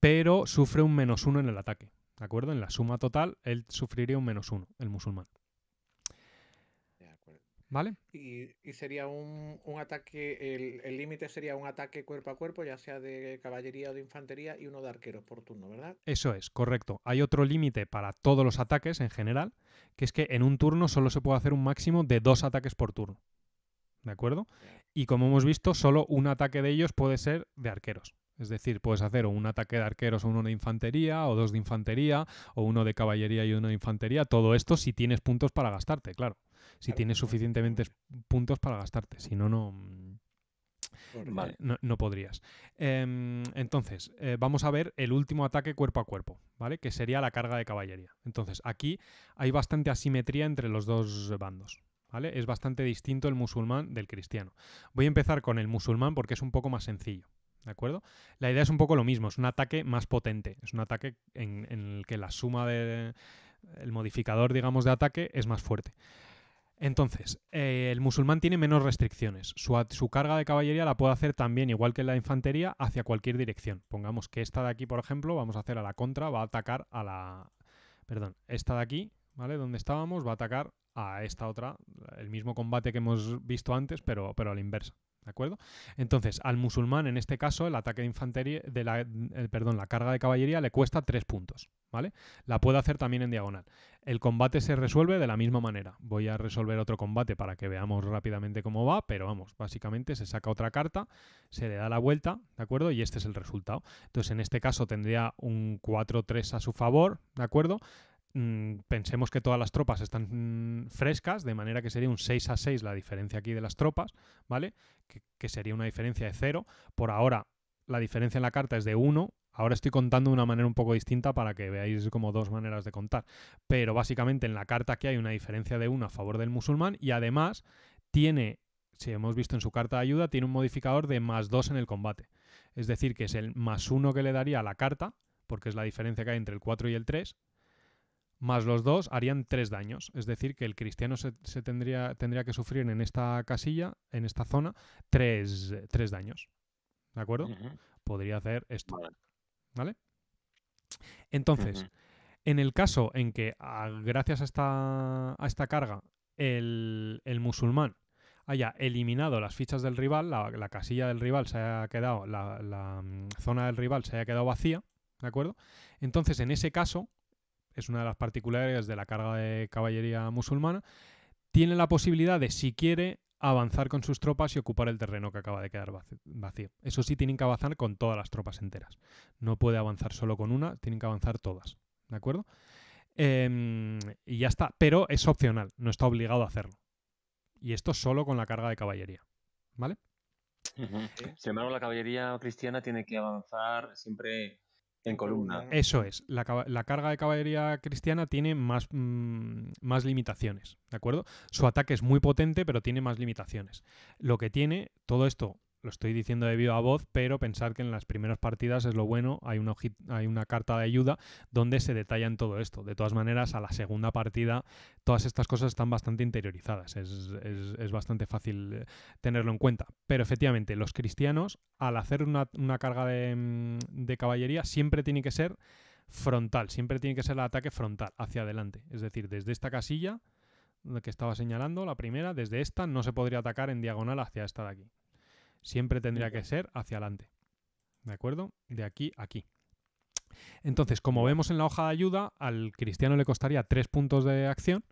pero sufre un menos 1 en el ataque. ¿De acuerdo? En la suma total, él sufriría un menos uno, el musulmán. ¿Vale? Y, sería un, ataque, el límite sería un ataque cuerpo a cuerpo, ya sea de caballería o de infantería, y uno de arqueros por turno, ¿verdad? Eso es, correcto. Hay otro límite para todos los ataques en general, que es que en un turno solo se puede hacer un máximo de dos ataques por turno. ¿De acuerdo? Y como hemos visto, solo un ataque de ellos puede ser de arqueros. Es decir, puedes hacer un ataque de arqueros o uno de infantería, o dos de infantería, o uno de caballería y uno de infantería. Todo esto si tienes puntos para gastarte, claro si tienes suficientemente puntos para gastarte. Si no, no. Mm, no, podrías. Em, entonces, eh, vamos a ver el último ataque cuerpo a cuerpo, ¿vale? Que sería la carga de caballería. Entonces, aquí hay bastante asimetría entre los dos bandos. ¿Vale? Es bastante distinto el musulmán del cristiano. Voy a empezar con el musulmán porque es un poco más sencillo. ¿De acuerdo? La idea es un poco lo mismo, es un ataque más potente, es un ataque en, el que la suma de el modificador, digamos, de ataque es más fuerte. Entonces, eh, el musulmán tiene menos restricciones. Su, carga de caballería la puede hacer también, igual que la infantería, hacia cualquier dirección. Pongamos que esta de aquí, por ejemplo, vamos a hacer a la contra, va a atacar a la... Perdón, esta de aquí, ¿vale? Donde estábamos, va a atacar a esta otra, el mismo combate que hemos visto antes, pero, pero a la inversa, ¿De acuerdo? Entonces, al musulmán, en este caso, el ataque de infantería, de la, perdón, la carga de caballería le cuesta tres puntos, ¿vale? La puede hacer también en diagonal. El combate se resuelve de la misma manera. Voy a resolver otro combate para que veamos rápidamente cómo va, pero vamos, básicamente se saca otra carta, se le da la vuelta, ¿de acuerdo? Y este es el resultado. Entonces, en este caso tendría un 4-3 a su favor, ¿de acuerdo? Mm, pensemos que todas las tropas están mm, frescas, de manera que sería un 6 a 6 la diferencia aquí de las tropas, ¿vale? Que, sería una diferencia de 0. Por ahora, la diferencia en la carta es de 1. Ahora estoy contando de una manera un poco distinta para que veáis como dos maneras de contar. Pero básicamente en la carta aquí hay una diferencia de 1 a favor del musulmán y además tiene, si hemos visto en su carta de ayuda, tiene un modificador de más 2 en el combate. Es decir, que es el más 1 que le daría a la carta, porque es la diferencia que hay entre el 4 y el 3, más los dos harían tres daños. Es decir, que el cristiano se, tendría, tendría, que sufrir en esta casilla, en esta zona, tres, daños. ¿De acuerdo? Podría hacer esto. Vale. Entonces, en el caso en que gracias a esta, a esta carga el, el, musulmán haya eliminado las fichas del rival, la, casilla del rival se haya quedado, la, la mm, zona del rival se haya quedado vacía, ¿de acuerdo? Entonces, en ese caso, es una de las particulares de la carga de caballería musulmana, tiene la posibilidad de, si quiere, avanzar con sus tropas y ocupar el terreno que acaba de quedar vacío. Eso sí, tienen que avanzar con todas las tropas enteras. No puede avanzar solo con una, tienen que avanzar todas. ¿De acuerdo? Em, y ya está. Pero es opcional, no está obligado a hacerlo. Y esto solo con la carga de caballería. ¿Vale? Sin embargo, la caballería cristiana tiene que avanzar siempre en columna. Eso es. La, carga de caballería cristiana tiene más, mm, más limitaciones, ¿de acuerdo? Su ataque es muy potente, pero tiene más limitaciones. Lo que tiene, todo esto lo estoy diciendo de viva voz, pero pensar que en las primeras partidas es lo bueno, hay una, hay una carta de ayuda donde se detallan todo esto. De todas maneras, a la segunda partida todas estas cosas están bastante interiorizadas, es, bastante fácil eh, tenerlo en cuenta. Pero efectivamente, los cristianos, al hacer una, carga de, mm, de caballería, siempre tiene que ser frontal, siempre tiene que ser el ataque frontal, hacia adelante. Es decir, desde esta casilla que estaba señalando, la primera, desde esta no se podría atacar en diagonal hacia esta de aquí siempre tendría que ser hacia adelante. ¿De acuerdo? De aquí a aquí. Entonces, como vemos en la hoja de ayuda, al cristiano le costaría 3 puntos de acción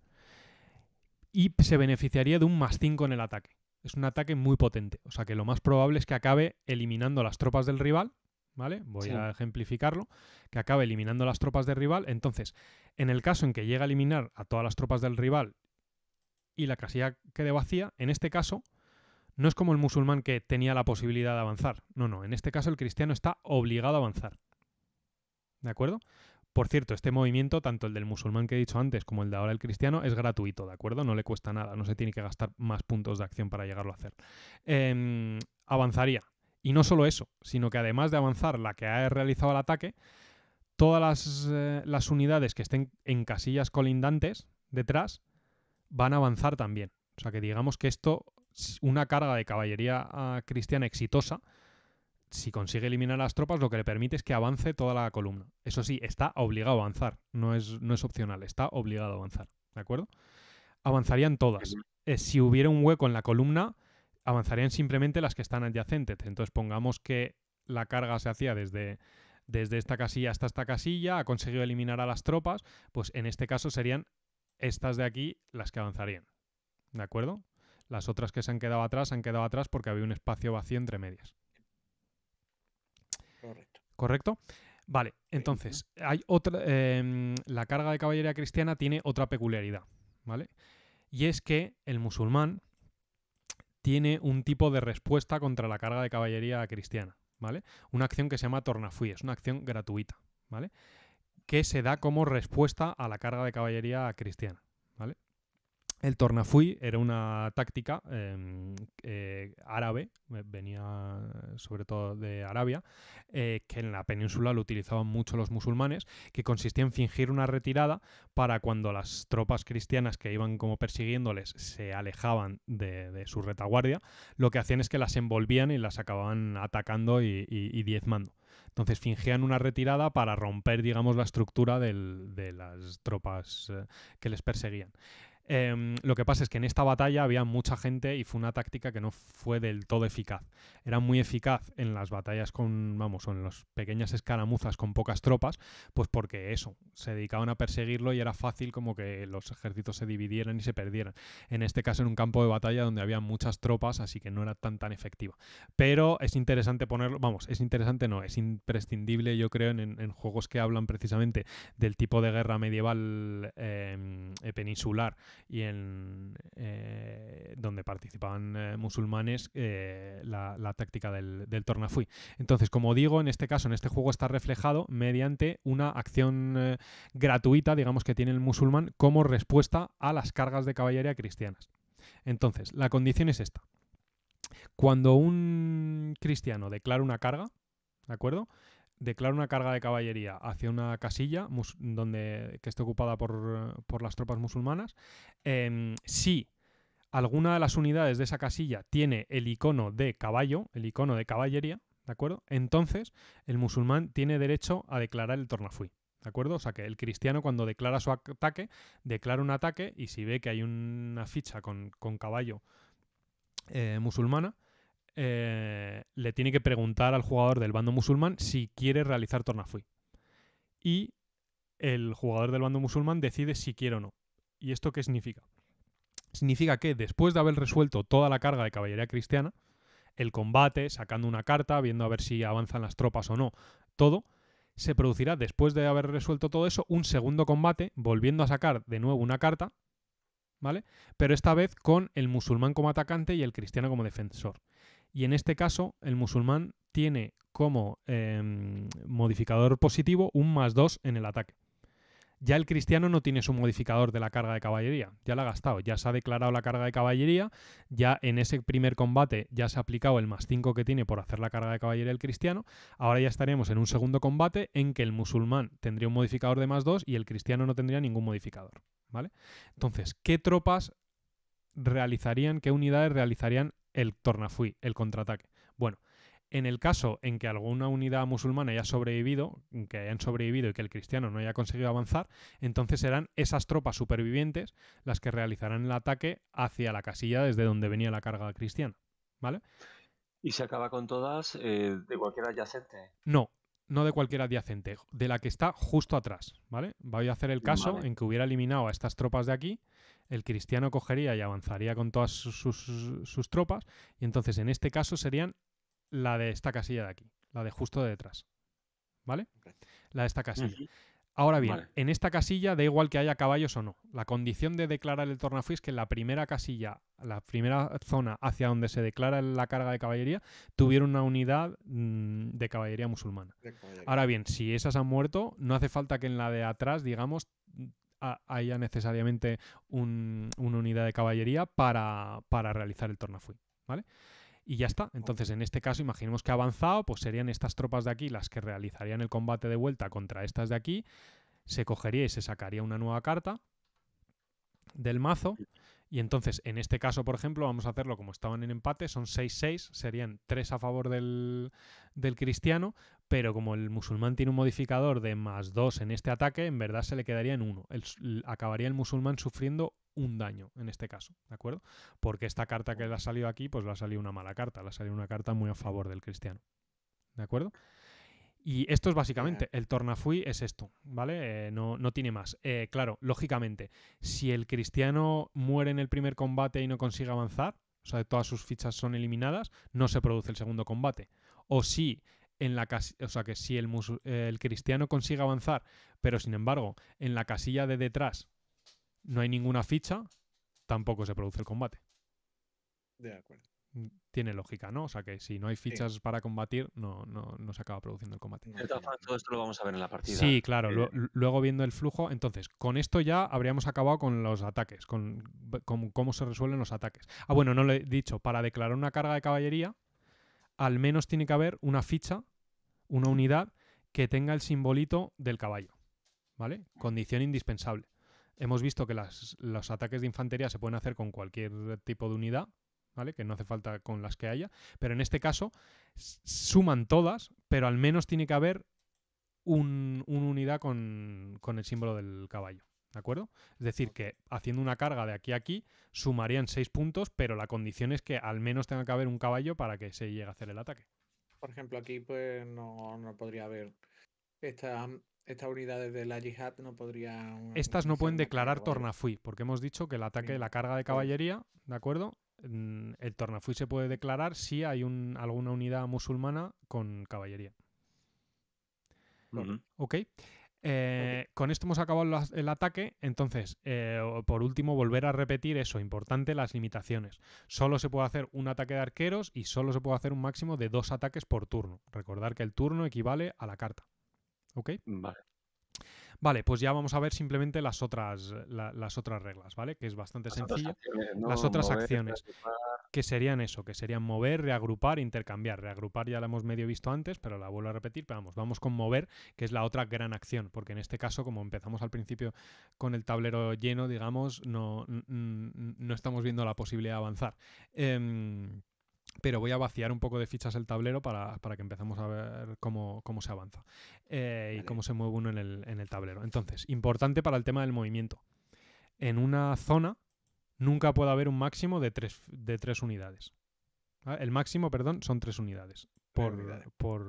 y se beneficiaría de un más 5 en el ataque. Es un ataque muy potente, o sea que lo más probable es que acabe eliminando las tropas del rival, ¿vale? Voy a ejemplificarlo, que acabe eliminando las tropas del rival. Entonces, en el caso en que llega a eliminar a todas las tropas del rival y la casilla quede vacía, en este caso no es como el musulmán que tenía la posibilidad de avanzar. No, no, en este caso el cristiano está obligado a avanzar. ¿De acuerdo? Por cierto, este movimiento, tanto el del musulmán que he dicho antes como el de ahora el cristiano, es gratuito, ¿de acuerdo? No le cuesta nada, no se tiene que gastar más puntos de acción para llegarlo a hacer. Em, avanzaría. Y no solo eso, sino que además de avanzar la que ha realizado el ataque, todas las eh, unidades que estén en casillas colindantes detrás van a avanzar también. O sea que digamos que esto una carga de caballería ah, cristiana exitosa, si consigue eliminar a las tropas, lo que le permite es que avance toda la columna. Eso sí, está obligado a avanzar, no es, no es opcional, está obligado a avanzar, ¿de acuerdo? Avanzarían todas. Eh, si hubiera un hueco en la columna, avanzarían simplemente las que están adyacentes. Entonces pongamos que la carga se hacía desde, desde esta casilla hasta esta casilla, ha conseguido eliminar a las tropas, pues en este caso serían estas de aquí las que avanzarían. ¿De acuerdo? Las otras que se han quedado atrás han quedado atrás porque había un espacio vacío entre medias. Correcto. ¿Correcto? Vale, entonces, hay otra, em, la carga de caballería cristiana tiene otra peculiaridad, ¿vale? Y es que el musulmán tiene un tipo de respuesta contra la carga de caballería cristiana, ¿vale? Una acción que se llama tornafui, es una acción gratuita, ¿vale? Que se da como respuesta a la carga de caballería cristiana, ¿vale? El tornafui era una táctica em, eh, árabe, eh, venía sobre todo de Arabia, eh, que en la península lo utilizaban mucho los musulmanes, que consistía en fingir una retirada para cuando las tropas cristianas que iban como persiguiéndoles se alejaban de, su retaguardia, lo que hacían es que las envolvían y las acababan atacando y, diezmando. Entonces fingían una retirada para romper, digamos, la estructura de las tropas que les perseguían. Em, lo que pasa es que en esta batalla había mucha gente y fue una táctica que no fue del todo eficaz. Era muy eficaz en las batallas con, vamos, o en las pequeñas escaramuzas con pocas tropas, pues porque eso, se dedicaban a perseguirlo y era fácil como que los ejércitos se dividieran y se perdieran. En este caso en un campo de batalla donde había muchas tropas, así que no era tan tan efectiva. Pero es interesante ponerlo, vamos, es interesante no, es imprescindible yo creo en, juegos que hablan precisamente del tipo de guerra medieval em, e peninsular y en eh, donde participaban eh, musulmanes eh, la, táctica del, del tornafui. Entonces, como digo, en este caso, en este juego está reflejado mediante una acción gratuita, digamos, que tiene el musulmán como respuesta a las cargas de caballería cristianas. Entonces, la condición es esta. Cuando un cristiano declara una carga, ¿de acuerdo? declara una carga de caballería hacia una casilla donde, que esté ocupada por, por las tropas musulmanas. Em, si alguna de las unidades de esa casilla tiene el icono de caballo, el icono de caballería, ¿de acuerdo? Entonces, el musulmán tiene derecho a declarar el tornafui. ¿De acuerdo? O sea que el cristiano cuando declara su ataque, declara un ataque y si ve que hay una ficha con, caballo eh, musulmana, eh, le tiene que preguntar al jugador del bando musulmán si quiere realizar tornafui. Y el jugador del bando musulmán decide si quiere o no. ¿Y esto qué significa? Significa que después de haber resuelto toda la carga de caballería cristiana, el combate, sacando una carta, viendo a ver si avanzan las tropas o no, todo, se producirá después de haber resuelto todo eso un segundo combate, volviendo a sacar de nuevo una carta, ¿vale? Pero esta vez con el musulmán como atacante y el cristiano como defensor. Y en este caso, el musulmán tiene como em, modificador positivo un más 2 en el ataque. Ya el cristiano no tiene su modificador de la carga de caballería, ya la ha gastado, ya se ha declarado la carga de caballería, ya en ese primer combate ya se ha aplicado el más 5 que tiene por hacer la carga de caballería el cristiano, ahora ya estaríamos en un segundo combate en que el musulmán tendría un modificador de más 2 y el cristiano no tendría ningún modificador, ¿vale? Entonces, ¿qué tropas realizarían, qué unidades realizarían el tornafui, el contraataque. Bueno, en el caso en que alguna unidad musulmana haya sobrevivido, que hayan sobrevivido y que el cristiano no haya conseguido avanzar, entonces serán esas tropas supervivientes las que realizarán el ataque hacia la casilla desde donde venía la carga cristiana. ¿Vale? ¿Y se acaba con todas eh, de cualquier adyacente? No, no de cualquier adyacente, de la que está justo atrás, ¿vale? Voy a hacer el caso en que hubiera eliminado a estas tropas de aquí el cristiano cogería y avanzaría con todas sus, tropas, y entonces en este caso serían la de esta casilla de aquí, la de justo de detrás. ¿Vale? La de esta casilla. Ahora bien, en esta casilla da igual que haya caballos o no. La condición de declarar el tornafuí es que la primera casilla, la primera zona hacia donde se declara la carga de caballería, tuviera una unidad mm, de caballería musulmana. Ahora bien, si esas han muerto, no hace falta que en la de atrás, digamos, haya necesariamente un, una unidad de caballería para, realizar el tornafui, ¿vale? y ya está. Entonces, en este caso, imaginemos que ha avanzado, pues serían estas tropas de aquí las que realizarían el combate de vuelta contra estas de aquí. Se cogería y se sacaría una nueva carta del mazo y entonces, en este caso, por ejemplo, vamos a hacerlo como estaban en empate, son 6-6, serían 3 a favor del, cristiano, pero como el musulmán tiene un modificador de más 2 en este ataque, en verdad se le quedaría en 1. acabaría el musulmán sufriendo un daño en este caso, ¿de acuerdo? Porque esta carta que le ha salido aquí, pues le ha salido una mala carta, le ha salido una carta muy a favor del cristiano, ¿de acuerdo? Y esto es básicamente, el tornafui es esto, ¿vale? Eh, no, tiene más. Eh, claro, lógicamente, si el cristiano muere en el primer combate y no consigue avanzar, o sea, todas sus fichas son eliminadas, no se produce el segundo combate. O si en la o sea, que si el cristiano consigue avanzar, pero sin embargo, en la casilla de detrás no hay ninguna ficha, tampoco se produce el combate. De acuerdo tiene lógica, ¿no? O sea que si no hay fichas para combatir, no, no, no, se acaba produciendo el combate. todo esto lo vamos a ver en la partida. Sí, claro, eh, luego viendo el flujo. Entonces, con esto ya habríamos acabado con los ataques, con, cómo se resuelven los ataques. Ah, bueno, no lo he dicho, para declarar una carga de caballería, al menos tiene que haber una ficha, una unidad que tenga el simbolito del caballo, ¿vale? Condición indispensable. Hemos visto que las, los ataques de infantería se pueden hacer con cualquier tipo de unidad, ¿vale? Que no hace falta con las que haya, pero en este caso suman todas, pero al menos tiene que haber una unidad con, el símbolo del caballo. ¿De acuerdo? Es decir, que haciendo una carga de aquí a aquí sumarían seis puntos, pero la condición es que al menos tenga que haber un caballo para que se llegue a hacer el ataque. Por ejemplo, aquí pues no, podría haber estas unidades de la Jihad no podrían. Estas no pueden declarar tornafui, porque hemos dicho que el ataque, de la carga de caballería, ¿de acuerdo? Mm, el tornafui se puede declarar si hay alguna unidad musulmana con caballería. Eh, con esto hemos acabado el ataque, entonces, eh, por último, volver a repetir eso, importante, las limitaciones. Solo se puede hacer un ataque de arqueros y solo se puede hacer un máximo de dos ataques por turno. Recordar que el turno equivale a la carta. Vale. Vale, pues ya vamos a ver simplemente las otras, las otras reglas, ¿vale? Que es bastante sencilla. Las otras acciones. Que serían eso, que serían mover, reagrupar, intercambiar. Reagrupar ya la hemos medio visto antes, pero la vuelvo a repetir. Pero vamos, vamos con mover, que es la otra gran acción. Porque en este caso, como empezamos al principio con el tablero lleno, digamos, no, no estamos viendo la posibilidad de avanzar. Em, pero voy a vaciar un poco de fichas el tablero para, que empecemos a ver cómo, se avanza eh, y cómo se mueve uno en el, tablero. Entonces, importante para el tema del movimiento. En una zona nunca puede haber un máximo de tres, de tres unidades. Ah, el máximo, perdón, son tres unidades por, por,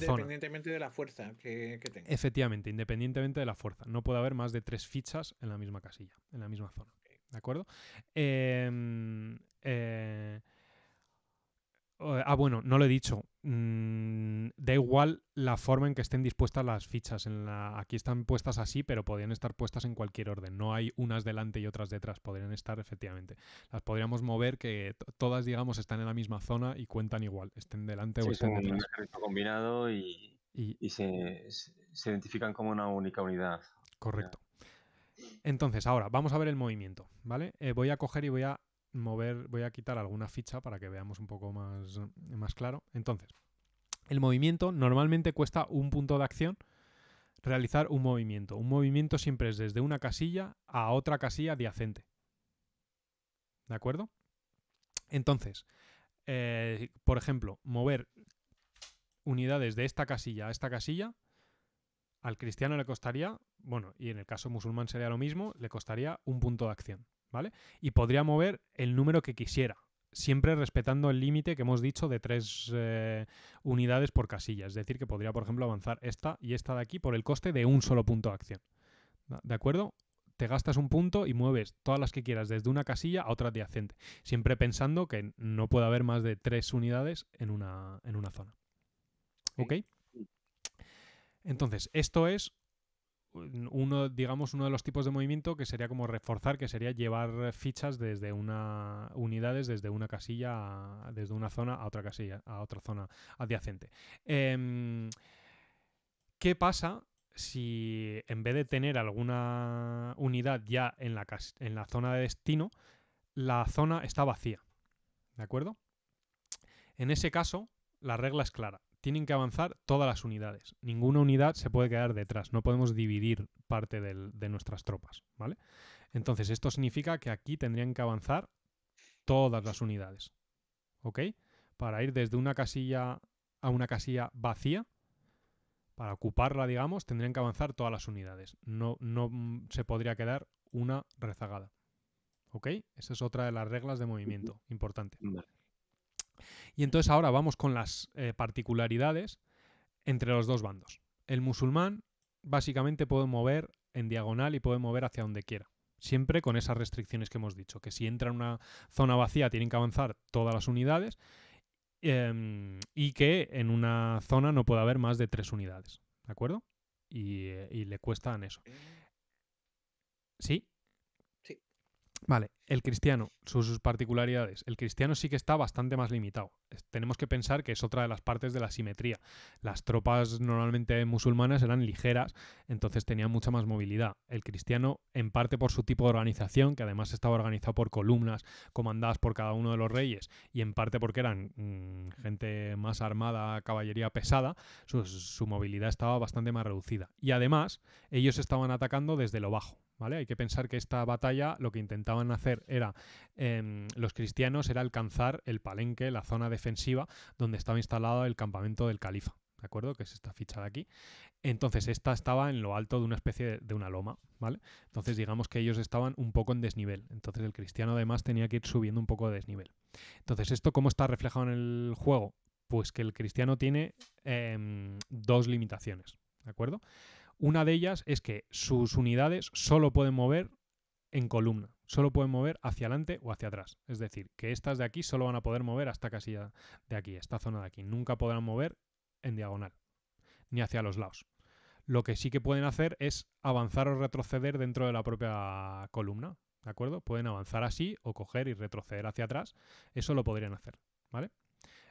zona. Independientemente de la fuerza que, tenga. Efectivamente, independientemente de la fuerza. No puede haber más de tres fichas en la misma casilla, en la misma zona. ¿De acuerdo? Em, eh eh, ah, bueno, no lo he dicho. Mm, da igual la forma en que estén dispuestas las fichas. En la... Aquí están puestas así, pero podrían estar puestas en cualquier orden. No hay unas delante y otras detrás. Podrían estar efectivamente. Las podríamos mover que todas, digamos, están en la misma zona y cuentan igual. Estén delante o estén detrás. Un combinado y, se, identifican como una única unidad. Correcto. Entonces, ahora vamos a ver el movimiento. ¿Vale? Eh, voy a coger y voy a mover, voy a quitar alguna ficha para que veamos un poco más, más claro. Entonces, el movimiento normalmente cuesta un punto de acción realizar un movimiento. Un movimiento siempre es desde una casilla a otra casilla adyacente. ¿De acuerdo? Entonces, eh, por ejemplo, mover unidades de esta casilla a esta casilla, al cristiano le costaría, bueno, y en el caso musulmán sería lo mismo, le costaría un punto de acción. ¿vale? Y podría mover el número que quisiera, siempre respetando el límite que hemos dicho de tres eh, unidades por casilla. Es decir, que podría, por ejemplo, avanzar esta y esta de aquí por el coste de un solo punto de acción. ¿De acuerdo? Te gastas un punto y mueves todas las que quieras desde una casilla a otra adyacente, siempre pensando que no puede haber más de tres unidades en en una zona. ¿Ok? Entonces, esto es uno, digamos, uno de los tipos de movimiento que sería como reforzar, que sería llevar fichas desde una unidades, desde una casilla, desde una zona a otra casilla, a otra zona adyacente. Em, ¿Qué pasa si en vez de tener alguna unidad ya en la, en la zona de destino, la zona está vacía? ¿De acuerdo? En ese caso, la regla es clara tienen que avanzar todas las unidades. Ninguna unidad se puede quedar detrás. No podemos dividir parte de nuestras tropas, ¿vale? Entonces, esto significa que aquí tendrían que avanzar todas las unidades, ¿ok? Para ir desde una casilla a una casilla vacía, para ocuparla, digamos, tendrían que avanzar todas las unidades. No, no se podría quedar una rezagada. ¿Ok? Esa es otra de las reglas de movimiento importante. Vale. Y entonces ahora vamos con las eh, particularidades entre los dos bandos. El musulmán básicamente puede mover en diagonal y puede mover hacia donde quiera. Siempre con esas restricciones que hemos dicho, que si entra en una zona vacía tienen que avanzar todas las unidades em, y que en una zona no puede haber más de tres unidades. ¿De acuerdo? Y, eh, y le cuestan eso. Eh. ¿Sí? Sí. Vale, el cristiano, sus, particularidades. El cristiano sí que está bastante más limitado. Tenemos que pensar que es otra de las partes de la simetría. Las tropas normalmente musulmanas eran ligeras, entonces tenían mucha más movilidad. El cristiano, en parte por su tipo de organización, que además estaba organizado por columnas comandadas por cada uno de los reyes, y en parte porque eran mm, gente más armada, caballería pesada, su, su movilidad estaba bastante más reducida. Y además, ellos estaban atacando desde lo bajo. ¿vale? Hay que pensar que esta batalla lo que intentaban hacer era em, los cristianos era alcanzar el palenque, la zona defensiva donde estaba instalado el campamento del califa. ¿de acuerdo? Que es esta ficha de aquí. Entonces, esta estaba en lo alto de una especie de, una loma, ¿vale? Entonces, digamos que ellos estaban un poco en desnivel. Entonces, el cristiano además tenía que ir subiendo un poco de desnivel. Entonces, ¿esto cómo está reflejado en el juego? Pues que el cristiano tiene em, dos limitaciones, ¿de acuerdo? Una de ellas es que sus unidades solo pueden mover en columna solo pueden mover hacia adelante o hacia atrás. Es decir, que estas de aquí solo van a poder mover hasta casi de aquí, esta zona de aquí. Nunca podrán mover en diagonal, ni hacia los lados. Lo que sí que pueden hacer es avanzar o retroceder dentro de la propia columna. ¿De acuerdo? Pueden avanzar así o coger y retroceder hacia atrás. Eso lo podrían hacer. ¿Vale?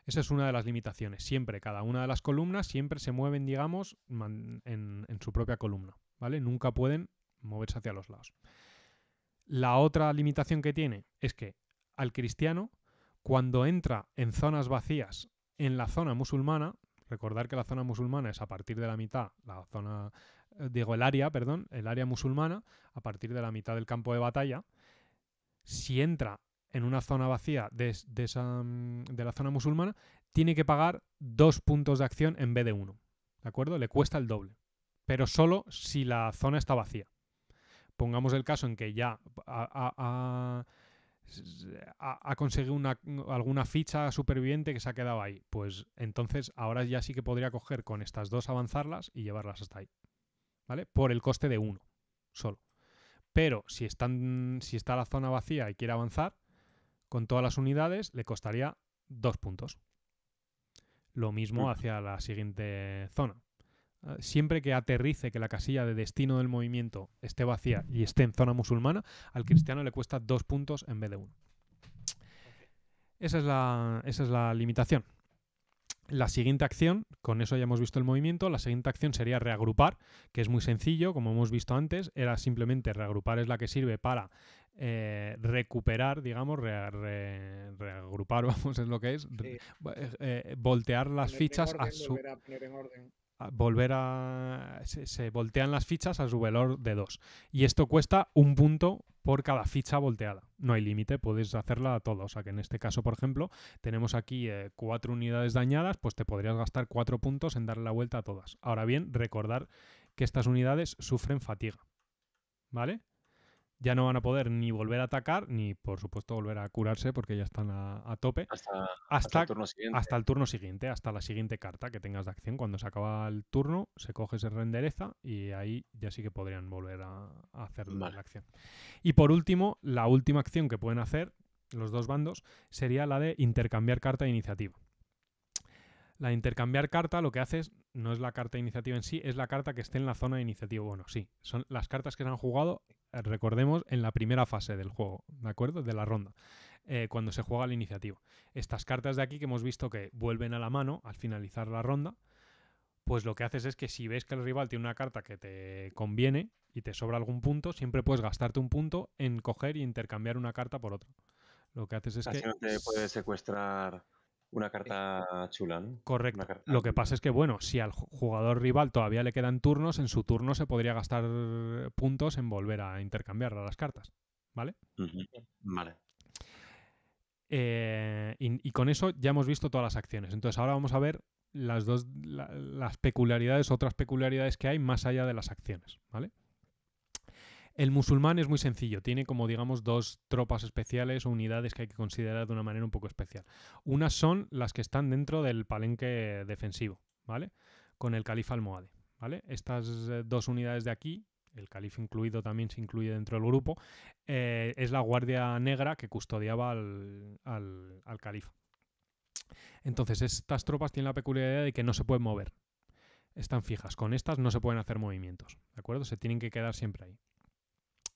Esa es una de las limitaciones. Siempre, cada una de las columnas siempre se mueven, digamos, en, en su propia columna. ¿Vale? Nunca pueden moverse hacia los lados. La otra limitación que tiene es que al cristiano, cuando entra en zonas vacías en la zona musulmana, recordar que la zona musulmana es a partir de la mitad, la zona, eh, digo, el área, perdón, el área musulmana, a partir de la mitad del campo de batalla, si entra en una zona vacía de, mm, de la zona musulmana, tiene que pagar dos puntos de acción en vez de uno. ¿De acuerdo? Le cuesta el doble. Pero solo si la zona está vacía pongamos el caso en que ya ha, conseguido una, alguna ficha superviviente que se ha quedado ahí, pues entonces ahora ya sí que podría coger con estas dos, avanzarlas y llevarlas hasta ahí. ¿Vale? Por el coste de uno, solo. Pero si, están, si está la zona vacía y quiere avanzar, con todas las unidades le costaría dos puntos. Lo mismo mm. hacia la siguiente zona. Eh, siempre que aterrice, que la casilla de destino del movimiento esté vacía y esté en zona musulmana, al cristiano le cuesta dos puntos en vez de uno. Esa es la, esa es la limitación. La siguiente acción, con eso ya hemos visto el movimiento, la siguiente acción sería reagrupar, que es muy sencillo, como hemos visto antes, era simplemente reagrupar es la que sirve para eh, recuperar, digamos, reagrupar, vamos, es lo que es, eh, voltear las fichas a su... orden volver a. Se, voltean las fichas a su valor de 2. Y esto cuesta un punto por cada ficha volteada. No hay límite, puedes hacerla a todos, O sea que en este caso, por ejemplo, tenemos aquí eh, cuatro unidades dañadas, pues te podrías gastar cuatro puntos en darle la vuelta a todas. Ahora bien, recordar que estas unidades sufren fatiga. ¿Vale? ya no van a poder ni volver a atacar, ni por supuesto volver a curarse, porque ya están a, tope. Hasta, el turno siguiente. Hasta la siguiente carta que tengas de acción. Cuando se acaba el turno, se coge, se rendereza y ahí ya sí que podrían volver a, hacer la acción. Y por último, la última acción que pueden hacer los dos bandos sería la de intercambiar carta de iniciativa. La de intercambiar carta lo que hace no es la carta de iniciativa en sí, es la carta que esté en la zona de iniciativa. Bueno, sí, son las cartas que se han jugado eh, recordemos, en la primera fase del juego, ¿de acuerdo? De la ronda, eh, cuando se juega la iniciativa. Estas cartas de aquí que hemos visto que vuelven a la mano al finalizar la ronda, pues lo que haces es que si ves que el rival tiene una carta que te conviene y te sobra algún punto, siempre puedes gastarte un punto en coger y intercambiar una carta por otra. Lo que haces es que... te puedes secuestrar una eh, carta chula, Correcto. Lo que pasa es que, bueno, si al jugador rival todavía le quedan turnos, en su turno se podría gastar puntos en volver a intercambiar las cartas. ¿Vale? Vale. Eh, y, con eso ya hemos visto todas las acciones. Entonces ahora vamos a ver las dos, las peculiaridades, otras peculiaridades que hay más allá de las acciones, ¿vale? El musulmán es muy sencillo, tiene como digamos dos tropas especiales o unidades que hay que considerar de una manera un poco especial. Unas son las que están dentro del palenque defensivo, ¿vale? Con el califa almohade, ¿vale? Estas eh, dos unidades de aquí, el califa incluido también se incluye dentro del grupo, eh, es la guardia negra que custodiaba al, al califa. Entonces, estas tropas tienen la peculiaridad de que no se pueden mover, están fijas. Con estas no se pueden hacer movimientos, ¿de acuerdo? Se tienen que quedar siempre ahí.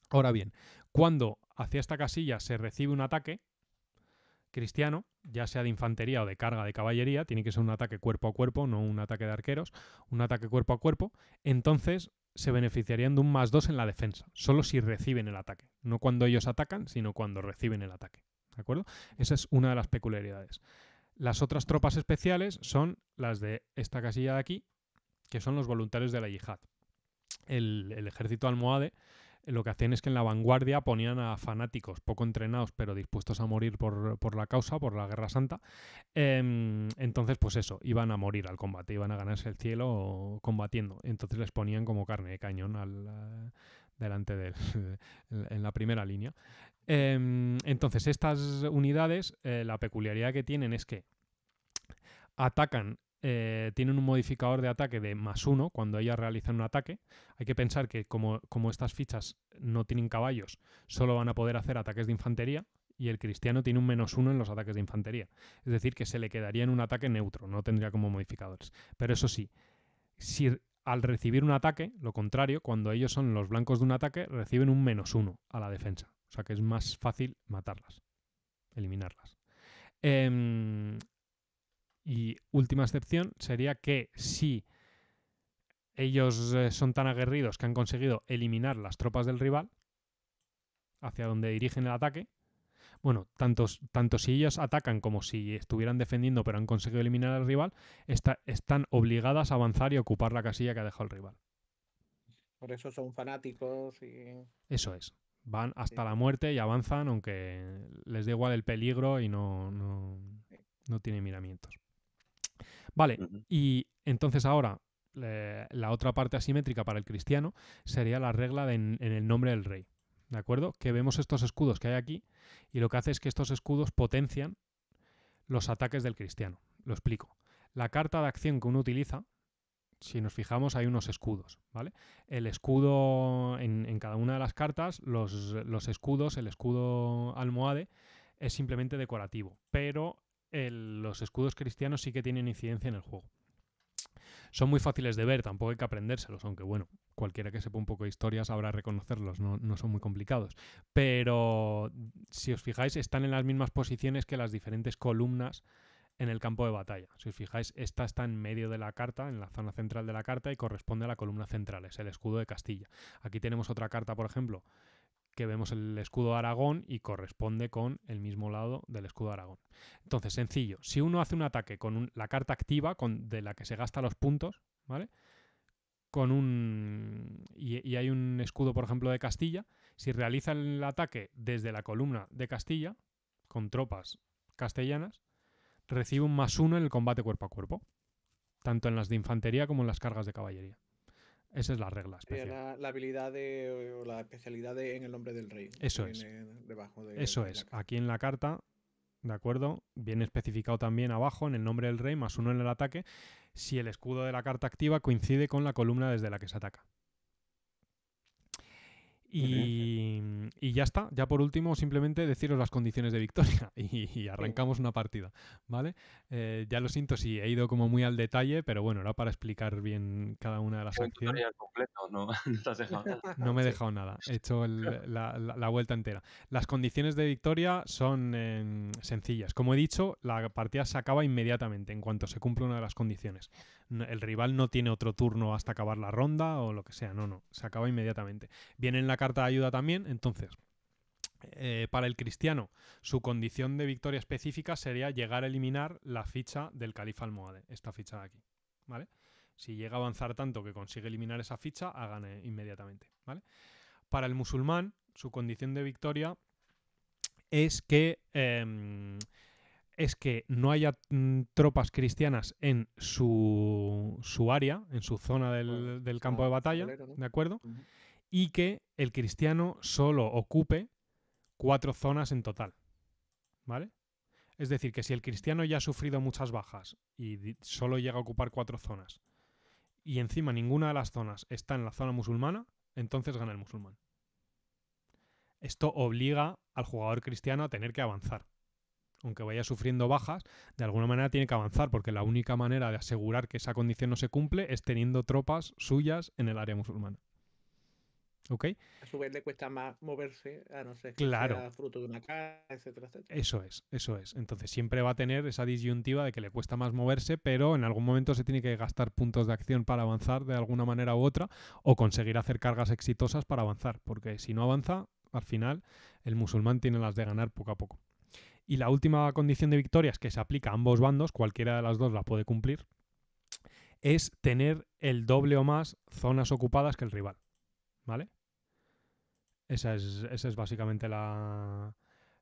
Ahora bien, cuando hacia esta casilla se recibe un ataque cristiano, ya sea de infantería o de carga de caballería, tiene que ser un ataque cuerpo a cuerpo, no un ataque de arqueros, un ataque cuerpo a cuerpo, entonces se beneficiarían de un más 2 en la defensa, solo si reciben el ataque, no cuando ellos atacan, sino cuando reciben el ataque. ¿De acuerdo? Esa es una de las peculiaridades. Las otras tropas especiales son las de esta casilla de aquí, que son los voluntarios de la yihad. El, el ejército almohade lo que hacían es que en la vanguardia ponían a fanáticos poco entrenados pero dispuestos a morir por, la causa, por la guerra santa. Em, entonces, pues eso, iban a morir al combate, iban a ganarse el cielo combatiendo. Entonces les ponían como carne de cañón al, eh, delante de él, en la primera línea. Em, entonces, estas unidades, eh, la peculiaridad que tienen es que atacan eh, tienen un modificador de ataque de más uno cuando ellas realizan un ataque. Hay que pensar que como, estas fichas no tienen caballos, solo van a poder hacer ataques de infantería, y el cristiano tiene un menos uno en los ataques de infantería. Es decir, que se le quedaría en un ataque neutro, no tendría como modificadores. Pero eso sí, si al recibir un ataque, lo contrario, cuando ellos son los blancos de un ataque, reciben un menos uno a la defensa. O sea que es más fácil matarlas, eliminarlas. Em, y última excepción sería que si ellos eh, son tan aguerridos que han conseguido eliminar las tropas del rival, hacia donde dirigen el ataque, bueno, tanto, tanto si ellos atacan como si estuvieran defendiendo pero han conseguido eliminar al rival, están obligadas a avanzar y ocupar la casilla que ha dejado el rival. Por eso son fanáticos y... Eso es. Van hasta la muerte y avanzan aunque les dé igual el peligro y no, no, no miramientos. Vale, y entonces ahora la otra parte asimétrica para el cristiano sería la regla en, el nombre del rey. ¿De acuerdo? Que vemos estos escudos que hay aquí y lo que hace es que estos escudos potencian los ataques del cristiano. Lo explico. La carta de acción que uno utiliza, si nos fijamos, hay unos escudos, ¿vale? El escudo en, cada una de las cartas, los, los escudos, el escudo almohade, es simplemente decorativo, pero los escudos cristianos sí que tienen incidencia en el juego. Son muy fáciles de ver, tampoco hay que aprendérselos, aunque bueno, cualquiera que sepa un poco de historia sabrá reconocerlos, no, son muy complicados. Pero si os fijáis, están en las mismas posiciones que las diferentes columnas en el campo de batalla. Si os fijáis, esta está en medio de la carta, en la zona central de la carta, y corresponde a la columna central, es el escudo de Castilla. Aquí tenemos otra carta, por ejemplo, que vemos el escudo de Aragón y corresponde con el mismo lado del escudo de Aragón. Entonces, sencillo, si uno hace un ataque con la carta activa con, de la que se gasta los puntos, ¿vale? Con un. Y, y hay un escudo, por ejemplo, de Castilla. Si realiza el ataque desde la columna de Castilla, con tropas castellanas, recibe un más uno en el combate cuerpo a cuerpo, tanto en las de infantería como en las cargas de caballería. Esa es la regla. Especial. La, habilidad o la especialidad en el nombre del rey. Eso es. Eso es. Aquí en la carta, ¿de acuerdo? Viene especificado también abajo en el nombre del rey, más uno en el ataque, si el escudo de la carta activa coincide con la columna desde la que se ataca. Mm, y, ya está. Ya por último, simplemente deciros las condiciones de victoria y, arrancamos una partida, ¿vale? Eh, ya lo siento si he ido como muy al detalle, pero bueno, era para explicar bien cada una de las acciones. no, me he dejado nada. He hecho la, vuelta entera. Las condiciones de victoria son em, sencillas. Como he dicho, la partida se acaba inmediatamente en cuanto se cumple una de las condiciones el rival no tiene otro turno hasta acabar la ronda o lo que sea, no, no, se acaba inmediatamente. Viene en la carta de ayuda también, entonces, eh, para el cristiano, su condición de victoria específica sería llegar a eliminar la ficha del califa almohade, esta ficha de aquí, ¿vale? Si llega a avanzar tanto que consigue eliminar esa ficha, hagan ah, inmediatamente, ¿vale? Para el musulmán, su condición de victoria es que em, es que no haya mm, tropas cristianas en su, área, en su zona del, campo de batalla, ¿de acuerdo? Y que el cristiano solo ocupe cuatro zonas en total, ¿vale? Es decir, que si el cristiano ya ha sufrido muchas bajas y solo llega a ocupar cuatro zonas, y encima ninguna de las zonas está en la zona musulmana, entonces gana el musulmán. Esto obliga al jugador cristiano a tener que avanzar aunque vaya sufriendo bajas, de alguna manera tiene que avanzar, porque la única manera de asegurar que esa condición no se cumple es teniendo tropas suyas en el área musulmana. ¿Ok? A su vez le cuesta más moverse, a no ser que sea fruto de una cara, etcétera, etcétera. Eso es, eso es. Entonces siempre va a tener esa disyuntiva de que le cuesta más moverse, pero en algún momento se tiene que gastar puntos de acción para avanzar de alguna manera u otra, o conseguir hacer cargas exitosas para avanzar, porque si no avanza, al final el musulmán tiene las de ganar poco a poco. Y la última condición de victorias que se aplica a ambos bandos, cualquiera de las dos la puede cumplir, es tener el doble o más zonas ocupadas que el rival. ¿Vale? Esa es, básicamente la,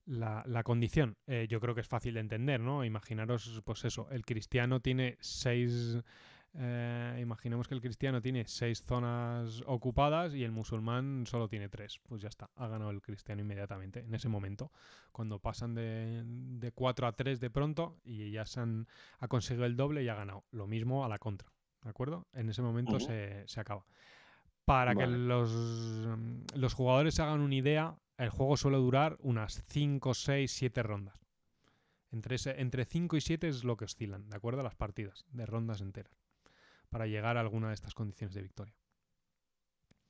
la, condición. Eh, yo creo que es fácil de entender, ¿no? Imaginaros, pues eso, el cristiano tiene seis eh, imaginemos que el cristiano tiene seis zonas ocupadas y el musulmán solo tiene tres. Pues ya está, ha ganado el cristiano inmediatamente en ese momento. Cuando pasan de, de cuatro a 3 de pronto y ya se han, ha conseguido el doble y ha ganado. Lo mismo a la contra, ¿de acuerdo? En ese momento se, acaba. Para que los, los jugadores hagan una idea, el juego suele durar unas 5, 6, 7 rondas. Entre, entre 5 y 7 es lo que oscilan, ¿de acuerdo? Las partidas, de rondas enteras para llegar a alguna de estas condiciones de victoria.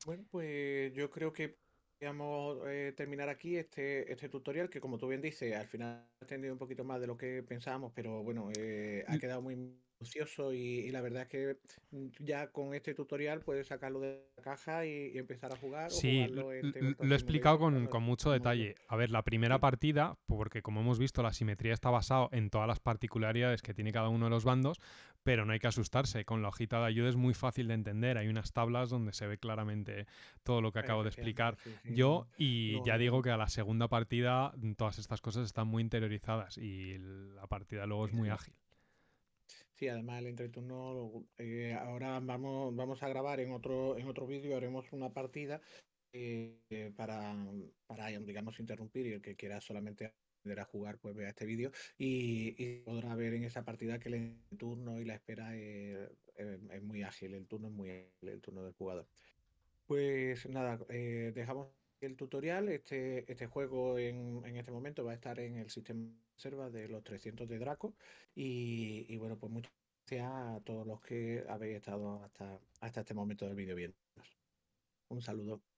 Bueno, pues yo creo que podríamos eh, terminar aquí este, este tutorial, que como tú bien dices, al final ha tenido un poquito más de lo que pensábamos, pero bueno, eh, ha quedado muy ocioso y, la verdad es que mm, ya con este tutorial puedes sacarlo de la caja y, empezar a jugar. Sí, lo he explicado con, mucho detalle. A ver, la primera partida, porque como hemos visto la simetría está basada en todas las particularidades que tiene cada uno de los bandos, pero no hay que asustarse. Con la hojita de ayuda es muy fácil de entender. Hay unas tablas donde se ve claramente todo lo que acabo de explicar yo y ya digo que a la segunda partida todas estas cosas están muy interiorizadas y la partida luego es muy ágil. Sí, además el entreturno, eh, ahora vamos, vamos a grabar en otro, en otro vídeo, haremos una partida eh, eh, para, para, digamos, interrumpir y el que quiera solamente a jugar, pues vea este vídeo y, podrá ver en esa partida que el turno y la espera es, muy ágil, el turno es muy ágil, el turno del jugador. Pues nada, dejamos el tutorial, este, este juego en, en este momento va a estar en el sistema reserva de los 300 de Draco. Y, y, bueno, pues muchas gracias a todos los que habéis estado hasta, hasta este momento del vídeo viendo. Un saludo.